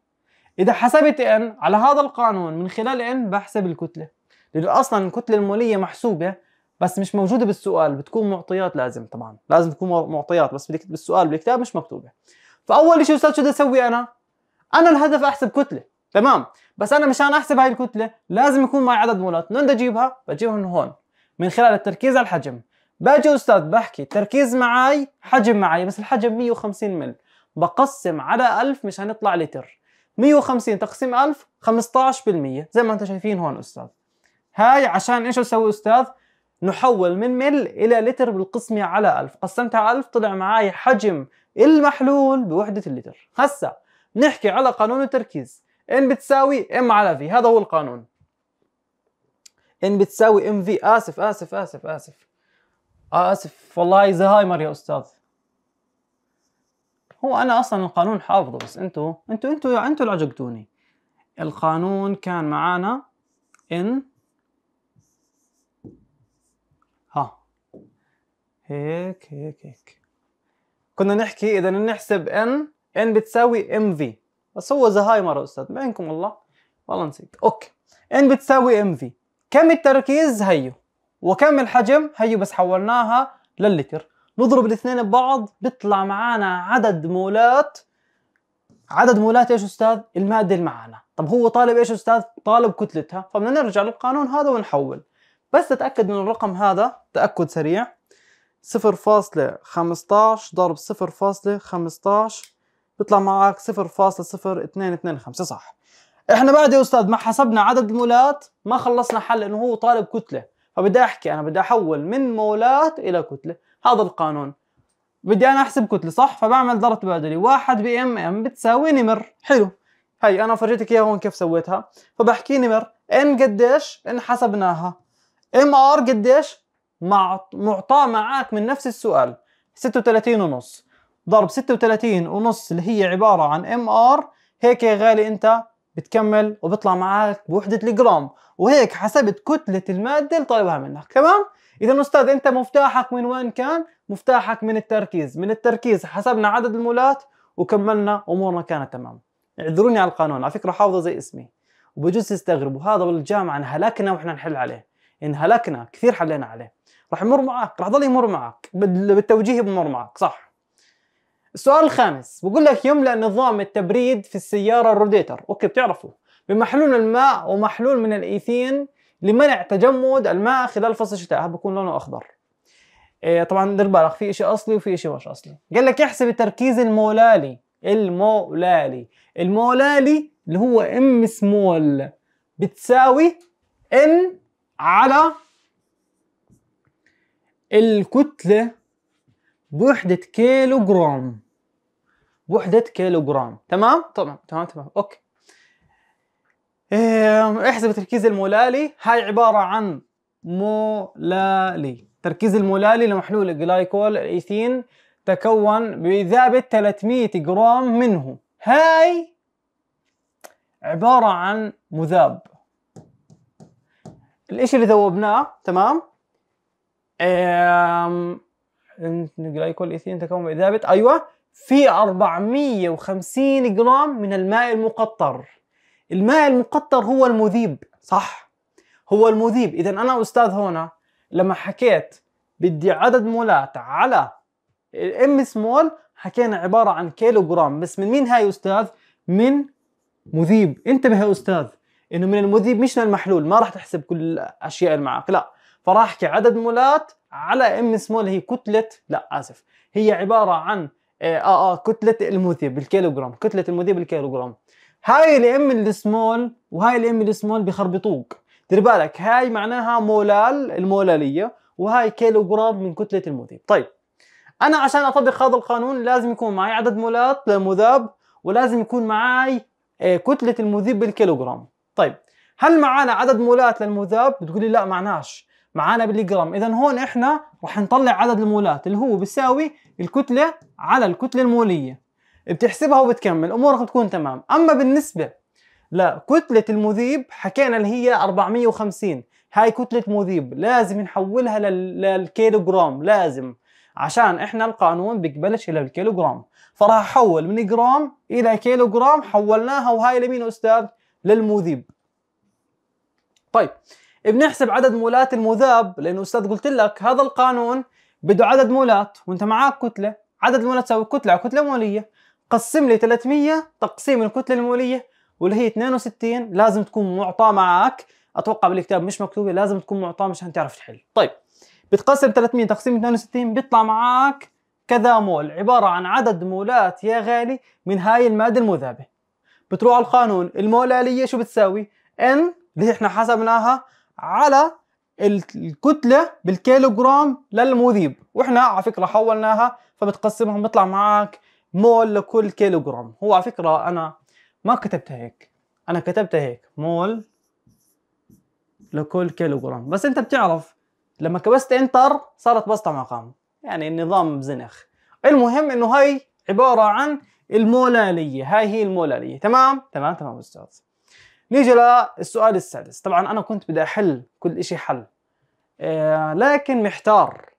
اذا حسبت ان على هذا القانون من خلال ان بحسب الكتله لانه اصلا الكتله الموليه محسوبه بس مش موجوده بالسؤال بتكون معطيات لازم طبعا لازم تكون معطيات بس بالسؤال بالكتاب مش مكتوبه فاول شيء استاذ شو بدي اسوي انا انا الهدف احسب كتله تمام بس انا مشان احسب هاي الكتله لازم يكون معي عدد مولات من بدي اجيبها بجيبها من هون من خلال التركيز على الحجم باجي استاذ بحكي تركيز معي حجم معي بس الحجم 150 مل بقسم على 1000 مشان يطلع لتر 150 تقسيم 1000 15% زي ما انتم شايفين هون استاذ هاي عشان ايش اسوي استاذ نحول من مل الى لتر بالقسمة على 1000 قسمتها على 1000 طلع معي حجم المحلول بوحدة اللتر هسا نحكي على قانون التركيز ان بتساوي ام على في هذا هو القانون ان بتساوي ام في اسف اسف اسف اسف اسف والله زهايمر يا استاذ هو انا اصلا القانون حافظه بس انتوا انتوا انتوا انتوا اللي عجقتوني القانون كان معانا ان هيك هيك هيك كنا نحكي اذا نحسب ان ان بتساوي ام في بس هو زهايمر استاذ بعينكم والله والله نسيت اوكي ان بتساوي ام في كم التركيز هيو وكم الحجم هيو بس حولناها للتر نضرب الاثنين ببعض بيطلع معانا عدد مولات عدد مولات ايش استاذ الماده اللي معانا طب هو طالب ايش استاذ طالب كتلتها فبدنا نرجع للقانون هذا ونحول بس تتاكد من الرقم هذا تاكد سريع صفر فاصلة خمستاش ضرب صفر فاصلة خمستاش بيطلع معك صفر فاصلة صفر اتنين اتنين خمسة صح احنا بعد يا استاذ ما حسبنا عدد المولات ما خلصنا حل انه هو طالب كتلة فبدي احكي انا بدي احول من مولات الى كتلة هذا القانون بدي انا احسب كتلة صح فبعمل ضرب تبادلي واحد بي ام ام بتساوي نمر حلو هي انا فرجيتك اياها هون كيف سويتها فبحكي نمر ان قديش ان حسبناها ام ار قديش مع معطاه معاك من نفس السؤال 36 ونص ضرب 36 ونص اللي هي عبارة عن ام ار هيك يا غالي انت بتكمل وبيطلع معك بوحدة الجرام وهيك حسبت كتلة المادة اللي طالبها منك تمام؟ إذا أستاذ أنت مفتاحك من وين كان؟ مفتاحك من التركيز، من التركيز حسبنا عدد المولات وكملنا أمورنا كانت تمام. اعذروني على القانون، على فكرة حافظه زي اسمي. وبجوز تستغربوا هذا بالجامعة انهلكنا وإحنا نحل عليه، انهلكنا كثير حلينا عليه. راح يمر معاك راح يضل يمر معاك بالتوجيه بمر معاك صح السؤال الخامس بقول لك يملأ نظام التبريد في السيارة الروديتر اوكي بتعرفوا بمحلول الماء ومحلول من الايثين لمنع تجمد الماء خلال فصل الشتاء بكون لونه اخضر إيه طبعا دير بالك في شيء اصلي وفي شيء مش اصلي قال لك احسب التركيز المولالي المولالي المولالي اللي هو ام سمول بتساوي ان على الكتلة بوحدة كيلو جرام بوحدة كيلو جرام تمام؟ طبعا تمام تمام اوكي إيه، احسب التركيز المولالي هاي عبارة عن مولالي التركيز المولالي لمحلول الجلايكول الايثين تكون بذابة 300 جرام منه هاي عبارة عن مذاب الاشي اللي ذوبناه تمام ايثين تكون بإذابة أيوه في 450 جرام من الماء المقطر الماء المقطر هو المذيب صح هو المذيب إذا أنا أستاذ هنا لما حكيت بدي عدد مولات على الام سمول حكينا عبارة عن كيلو جرام بس من مين هاي يا أستاذ من مذيب انتبه يا أستاذ انه من المذيب مش من المحلول ما راح تحسب كل الاشياء اللي معك لا فراح احكي عدد مولات على ام سمول هي كتله لا اسف هي عباره عن اه اه, آه، كتله الموثي بالكيلوغرام كتله الموثي بالكيلوغرام هاي الام السمول وهاي الام السمول بخربطوك دير بالك هاي معناها مولال المولاليه وهاي كيلوغرام من كتله المذيب طيب انا عشان اطبق هذا القانون لازم يكون معي عدد مولات للمذاب ولازم يكون معي آه، كتله المذيب بالكيلوغرام طيب هل معانا عدد مولات للمذاب بتقولي لا معناش معانا بالجرام اذا هون احنا رح نطلع عدد المولات اللي هو بيساوي الكتله على الكتله الموليه بتحسبها وبتكمل امورك بتكون تمام اما بالنسبه لكتله المذيب حكينا اللي هي 450 هاي كتله مذيب لازم نحولها للكيلوغرام لازم عشان احنا القانون بيقبلش الى الكيلوغرام فراح احول من جرام الى كيلوغرام حولناها وهاي لمين استاذ للمذيب طيب بنحسب عدد مولات المذاب لانه استاذ قلت لك هذا القانون بده عدد مولات وانت معك كتله عدد المولات تساوي كتله على كتله موليه قسم لي 300 تقسيم الكتله الموليه واللي هي 62 لازم تكون معطاه معك اتوقع بالكتاب مش مكتوبه لازم تكون معطاه مشان تعرف تحل طيب بتقسم 300 تقسيم 62 بيطلع معك كذا مول عباره عن عدد مولات يا غالي من هاي الماده المذابه بتروح على القانون المولاليه شو بتساوي ان اللي احنا حسبناها على الكتلة بالكيلوغرام للمذيب واحنا على فكرة حولناها فبتقسمهم بيطلع معك مول لكل كيلوغرام هو على فكرة انا ما كتبتها هيك انا كتبتها هيك مول لكل كيلوغرام بس انت بتعرف لما كبست انتر صارت بسطة مقام يعني النظام بزنخ المهم انه هاي عبارة عن المولالية هاي هي المولالية تمام تمام تمام استاذ نيجي للسؤال السادس طبعا انا كنت بدي احل كل شيء حل آه، لكن محتار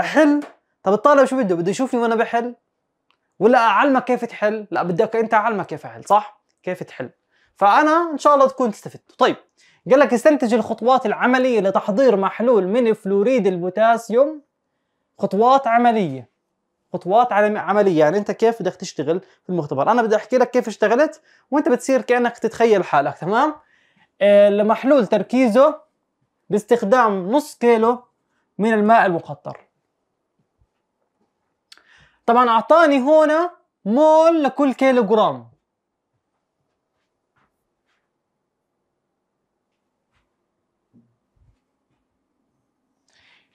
احل طب الطالب شو بده بده يشوفني وانا بحل ولا اعلمك كيف تحل لا بدك انت اعلمك كيف احل صح كيف تحل فانا ان شاء الله تكون استفدت طيب قال لك استنتج الخطوات العمليه لتحضير محلول من فلوريد البوتاسيوم خطوات عمليه خطوات عمليه يعني انت كيف بدك تشتغل في المختبر انا بدي احكي لك كيف اشتغلت وانت بتصير كانك تتخيل حالك تمام المحلول آه، تركيزه باستخدام نص كيلو من الماء المقطر طبعا اعطاني هنا مول لكل كيلو جرام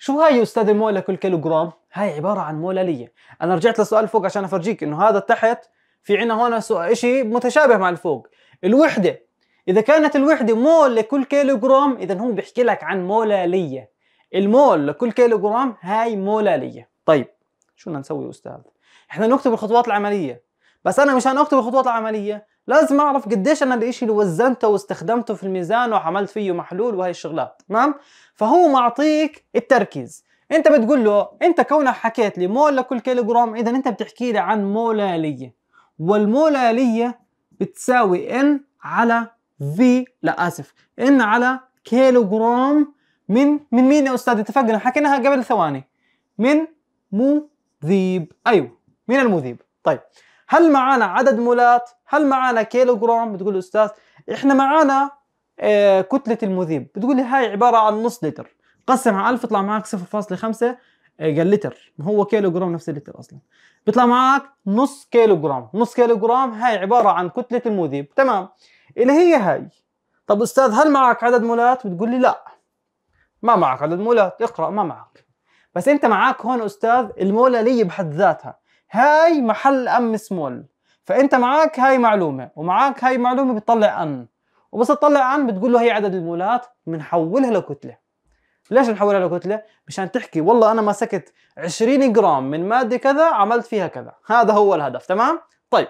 شو هاي يا استاذ المول لكل كيلوغرام؟ هاي عباره عن مول اليه، انا رجعت للسؤال فوق عشان افرجيك انه هذا تحت في عنا هون شيء متشابه مع الفوق، الوحده اذا كانت الوحده مول لكل كيلوغرام اذا هو بيحكي لك عن مولاليه، المول لكل كيلوغرام هاي مولاليه، طيب شو بدنا نسوي يا استاذ؟ احنا نكتب الخطوات العمليه، بس انا مشان اكتب الخطوات العمليه لازم اعرف قديش انا الاشي اللي وزنته واستخدمته في الميزان وعملت فيه محلول وهي الشغلات تمام فهو معطيك التركيز انت بتقول له انت كونك حكيت لي مول لكل كيلوغرام اذا انت بتحكي لي عن مولاليه والمولاليه بتساوي ان على في لا اسف ان على كيلوغرام من من مين يا استاذ اتفقنا حكيناها قبل ثواني من مذيب ايوه من المذيب طيب هل معانا عدد مولات هل معانا كيلوغرام بتقول استاذ احنا معانا آه، كتله المذيب بتقول لي هاي عباره عن نص لتر قسم على 1000 يطلع معك 0.5 قال لتر هو كيلو جرام نفس اللتر اصلا بيطلع معك نص كيلو جرام نص كيلو جرام هاي عباره عن كتله المذيب تمام اللي هي هاي طب استاذ هل معك عدد مولات بتقول لي لا ما معك عدد مولات اقرا ما معك بس انت معك هون استاذ المولة لي بحد ذاتها هاي محل ام سمول فانت معك هاي معلومه ومعك هاي معلومه بتطلع ان وبس تطلع ان بتقول له هي عدد المولات بنحولها لكتله ليش نحولها لكتله مشان تحكي والله انا مسكت 20 جرام من ماده كذا عملت فيها كذا هذا هو الهدف تمام طيب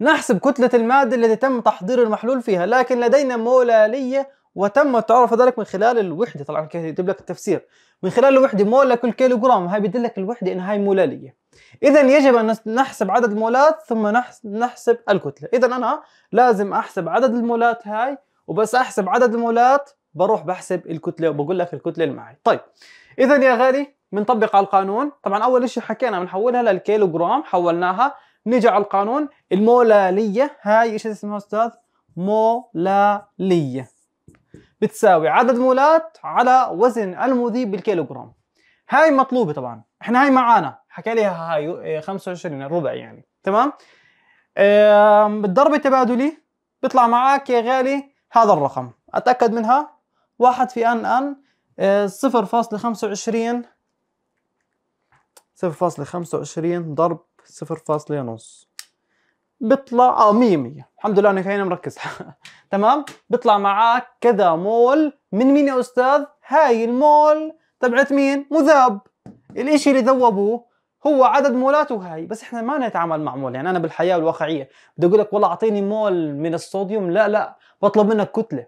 نحسب كتلة المادة التي تم تحضير المحلول فيها لكن لدينا مولالية وتم تعرف ذلك من خلال الوحده طبعا يكتب لك التفسير من خلال الوحده مول لكل كيلو جرام هاي بيدلك الوحده ان هاي مولاليه اذا يجب ان نحسب عدد المولات ثم نحسب الكتله اذا انا لازم احسب عدد المولات هاي وبس احسب عدد المولات بروح بحسب الكتله وبقول لك الكتله اللي معي طيب اذا يا غالي بنطبق على القانون طبعا اول شيء حكينا بنحولها للكيلو جرام حولناها نيجي على القانون المولاليه هاي ايش اسمها استاذ مولاليه بتساوي عدد مولات على وزن المذيب بالكيلوغرام هاي مطلوبه طبعا احنا هاي معانا حكى لي هاي 25 الربع يعني تمام بالضرب التبادلي بيطلع معك يا غالي هذا الرقم اتاكد منها واحد في ان ان 0.25 آه، 0.25 ضرب 0.5 بيطلع اه 100 100 الحمد لله انا هنا مركز تمام بيطلع معك كذا مول من مين يا استاذ هاي المول تبعت مين مذاب الاشي اللي ذوبوه هو عدد مولاته هاي بس احنا ما نتعامل مع مول يعني انا بالحياه الواقعيه بدي اقول لك والله اعطيني مول من الصوديوم لا لا بطلب منك كتله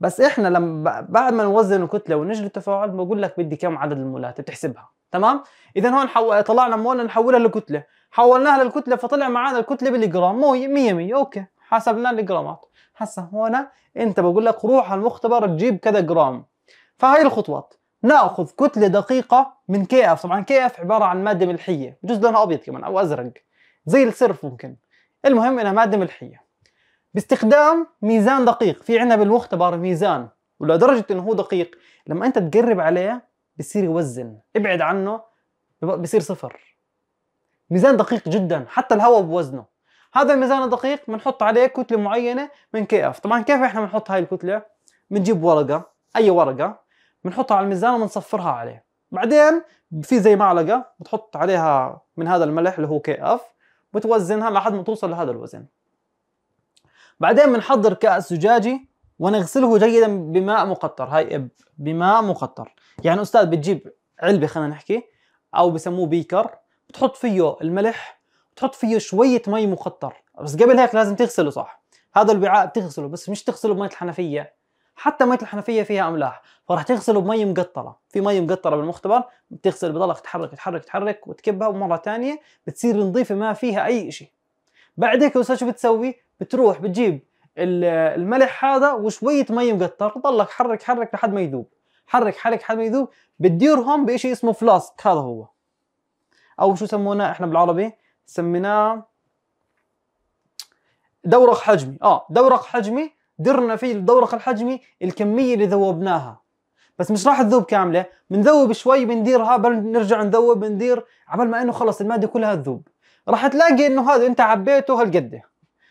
بس احنا لما بعد ما نوزن الكتله ونجري التفاعل بقول لك بدي كم عدد المولات بتحسبها تمام اذا هون حو... طلعنا مول نحولها لكتله حولناها للكتله فطلع معنا الكتله بالجرام مو 100 100 اوكي حسبنا الجرامات هسه هون انت بقول لك روح على المختبر تجيب كذا جرام فهي الخطوات ناخذ كتله دقيقه من كي اف طبعا كي اف عباره عن ماده ملحيه بجوز لونها ابيض كمان او ازرق زي الصرف ممكن المهم انها ماده ملحيه باستخدام ميزان دقيق في عندنا بالمختبر ميزان ولدرجة انه هو دقيق لما انت تقرب عليه بصير يوزن ابعد عنه بصير صفر ميزان دقيق جدا حتى الهواء بوزنه هذا الميزان الدقيق بنحط عليه كتلة معينة من كي اف طبعا كيف احنا بنحط هاي الكتلة بنجيب ورقة اي ورقة بنحطها على الميزان وبنصفرها عليه بعدين في زي معلقة بتحط عليها من هذا الملح اللي هو كي اف بتوزنها لحد ما توصل لهذا الوزن بعدين بنحضر كأس زجاجي ونغسله جيدا بماء مقطر هاي بماء مقطر يعني أستاذ بتجيب علبة خلينا نحكي أو بسموه بيكر بتحط فيه الملح بتحط فيه شوية مي مقطر بس قبل هيك لازم تغسله صح هذا الوعاء بتغسله بس مش تغسله بمية الحنفية حتى مية الحنفية فيها أملاح فراح تغسله بمي مقطرة في مي مقطرة بالمختبر بتغسل بضلك تحرك تحرك تحرك وتكبها ومرة ثانية بتصير نظيفة ما فيها أي شيء بعد هيك يا أستاذ شو بتسوي؟ بتروح بتجيب الملح هذا وشويه مي مقطر تضلك حرك حرك لحد ما يذوب حرك حرك لحد ما يذوب بتديرهم بشيء اسمه فلاسك هذا هو او شو سموناه احنا بالعربي سميناه دورق حجمي اه دورق حجمي درنا فيه الدورق الحجمي الكميه اللي ذوبناها بس مش راح تذوب كامله بنذوب شوي بنديرها بنرجع نذوب بندير عبال ما انه خلص الماده كلها تذوب راح تلاقي انه هذا انت عبيته هالقده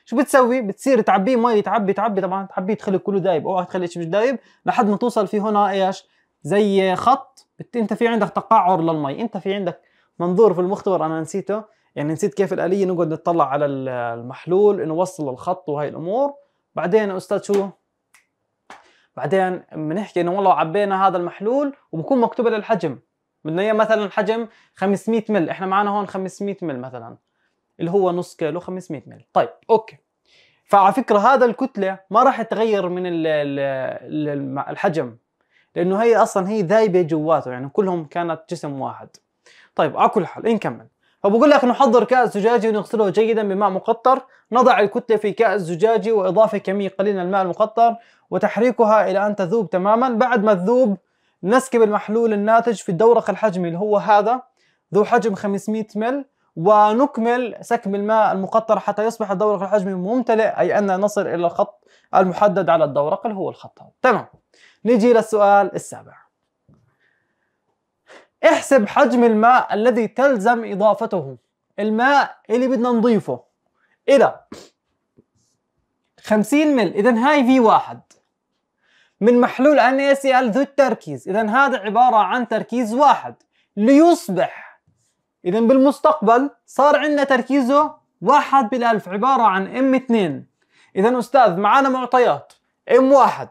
شو بتسوي بتصير تعبيه مي تعبي تعبي طبعا تعبيه تخلي كله دايب اوعى تخلي شيء مش دايب لحد ما توصل في هنا ايش زي خط بت... انت في عندك تقعر للمي انت في عندك منظور في المختبر انا نسيته يعني نسيت كيف الاليه نقعد نطلع على المحلول نوصل الخط وهي الامور بعدين استاذ شو بعدين بنحكي انه والله عبينا هذا المحلول وبكون مكتوب له الحجم بدنا اياه مثلا حجم 500 مل احنا معنا هون 500 مل مثلا اللي هو نص كيلو 500 مل طيب اوكي فعلى فكره هذا الكتله ما راح تغير من ال ال الـ الحجم لانه هي اصلا هي ذايبه جواته يعني كلهم كانت جسم واحد طيب على كل حال نكمل فبقول لك نحضر كأس زجاجي ونغسله جيدا بماء مقطر نضع الكتلة في كأس زجاجي وإضافة كمية قليلة من الماء المقطر وتحريكها إلى أن تذوب تماما بعد ما تذوب نسكب المحلول الناتج في الدورق الحجمي اللي هو هذا ذو حجم 500 مل ونكمل سكم الماء المقطر حتى يصبح الدورق الحجمي ممتلئ أي أن نصل إلى الخط المحدد على الدورق اللي هو الخط هذا تمام نيجي للسؤال السابع احسب حجم الماء الذي تلزم إضافته الماء اللي بدنا نضيفه إلى 50 مل إذا هاي في واحد من محلول NaCl ذو التركيز إذا هذا عبارة عن تركيز واحد ليصبح إذا بالمستقبل صار عندنا تركيزه واحد بالألف عبارة عن ام اثنين إذا أستاذ معانا معطيات ام واحد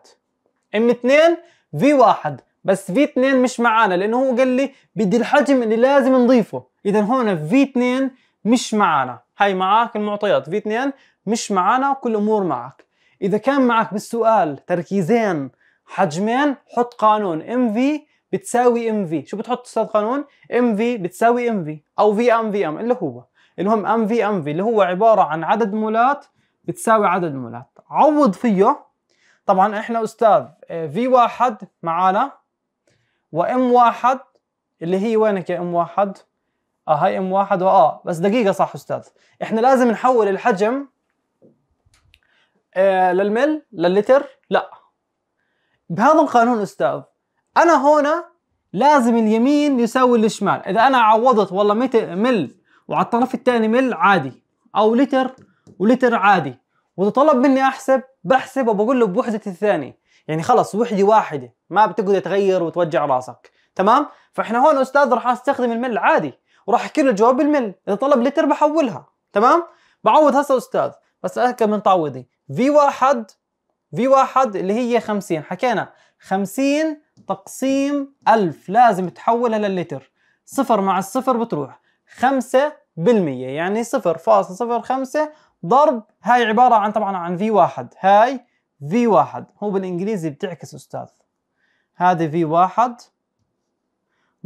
ام اثنين في واحد بس في اثنين مش معانا لأنه هو قال لي بدي الحجم اللي لازم نضيفه إذا هون في اثنين مش معانا هاي معاك المعطيات في اثنين مش معانا كل أمور معك إذا كان معك بالسؤال تركيزين حجمين حط قانون ام في بتساوي ام في شو بتحط استاذ قانون ام في بتساوي ام في او في ام في ام اللي هو المهم ام في ام في اللي هو عباره عن عدد مولات بتساوي عدد مولات عوض فيه طبعا احنا استاذ في آه، واحد معانا وام واحد اللي هي وينك يا ام واحد اه هاي ام واحد واه بس دقيقه صح استاذ احنا لازم نحول الحجم آه للمل للتر لا بهذا القانون استاذ انا هنا لازم اليمين يساوي الشمال اذا انا عوضت والله متر مل وعلى الطرف الثاني مل عادي او لتر ولتر عادي واذا طلب مني احسب بحسب وبقول له بوحده الثانيه يعني خلص وحده واحده ما بتقدر تغير وتوجع راسك تمام فاحنا هون استاذ راح استخدم المل عادي وراح احكي له الجواب بالمل اذا طلب لتر بحولها تمام بعوض هسه استاذ بس اركب من تعويضي في واحد في واحد اللي هي 50 حكينا 50 تقسيم ألف لازم تحولها للتر صفر مع الصفر بتروح خمسة بالمية يعني صفر فاصل صفر خمسة ضرب هاي عبارة عن طبعا عن في واحد هاي في واحد هو بالإنجليزي بتعكس أستاذ هذه في واحد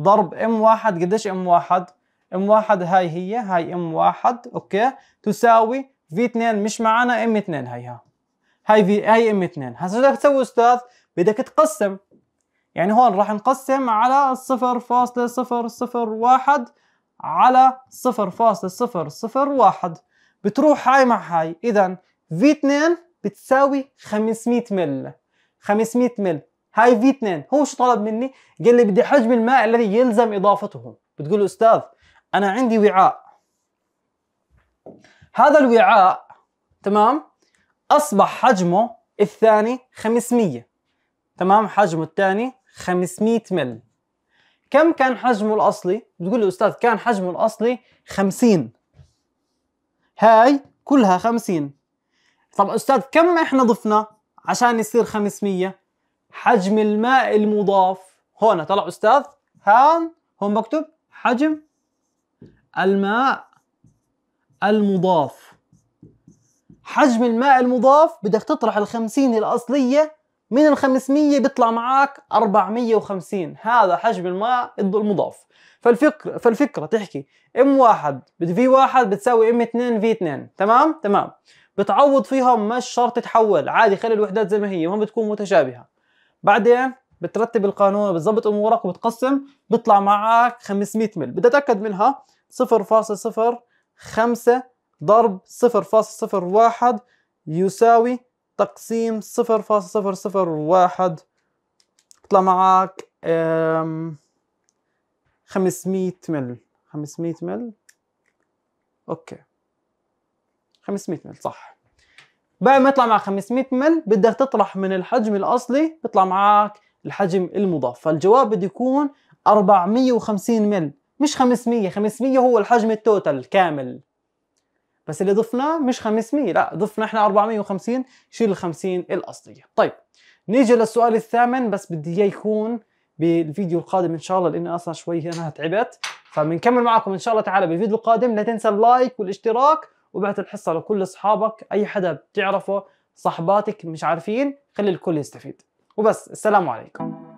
ضرب ام واحد قديش ام واحد ام واحد هاي هي هاي ام واحد اوكي تساوي في اثنين مش معانا ام اثنين هيها هاي في هاي ام اثنين هسا شو بدك تسوي استاذ بدك تقسم يعني هون راح نقسم على 0.001 على 0.001 بتروح هاي مع هاي اذا في 2 بتساوي 500 مل 500 مل هاي في 2 هو شو طلب مني قال لي بدي حجم الماء الذي يلزم اضافته بتقول له استاذ انا عندي وعاء هذا الوعاء تمام اصبح حجمه الثاني 500 تمام حجمه الثاني 500 مل كم كان حجمه الاصلي بتقول لي استاذ كان حجمه الاصلي 50 هاي كلها 50 طب استاذ كم احنا ضفنا عشان يصير 500 حجم الماء المضاف هون طلع استاذ هان هون بكتب حجم الماء المضاف حجم الماء المضاف بدك تطرح ال 50 الاصليه من ال 500 بيطلع معك 450 هذا حجم الماء المضاف فالفكرة فالفكرة تحكي ام واحد في واحد بتساوي ام 2 في 2 تمام تمام بتعوض فيها مش شرط تتحول عادي خلي الوحدات زي ما هي ما بتكون متشابهة بعدين بترتب القانون بتظبط امورك وبتقسم بيطلع معك 500 مل بدي اتاكد منها 0.05 ضرب 0.01 يساوي تقسيم 0.001 بطلع معك 500 مل 500 مل اوكي 500 مل صح بعد ما يطلع معك 500 مل بدك تطرح من الحجم الاصلي بيطلع معك الحجم المضاف فالجواب بده يكون 450 مل مش 500 500 هو الحجم التوتال كامل بس اللي ضفناه مش 500 لا ضفنا احنا 450 شيل ال 50 الاصليه طيب نيجي للسؤال الثامن بس بدي اياه يكون بالفيديو القادم ان شاء الله لاني اصلا شوي انا تعبت فبنكمل معكم ان شاء الله تعالى بالفيديو القادم لا تنسى اللايك والاشتراك وبعت الحصه لكل اصحابك اي حدا بتعرفه صحباتك مش عارفين خلي الكل يستفيد وبس السلام عليكم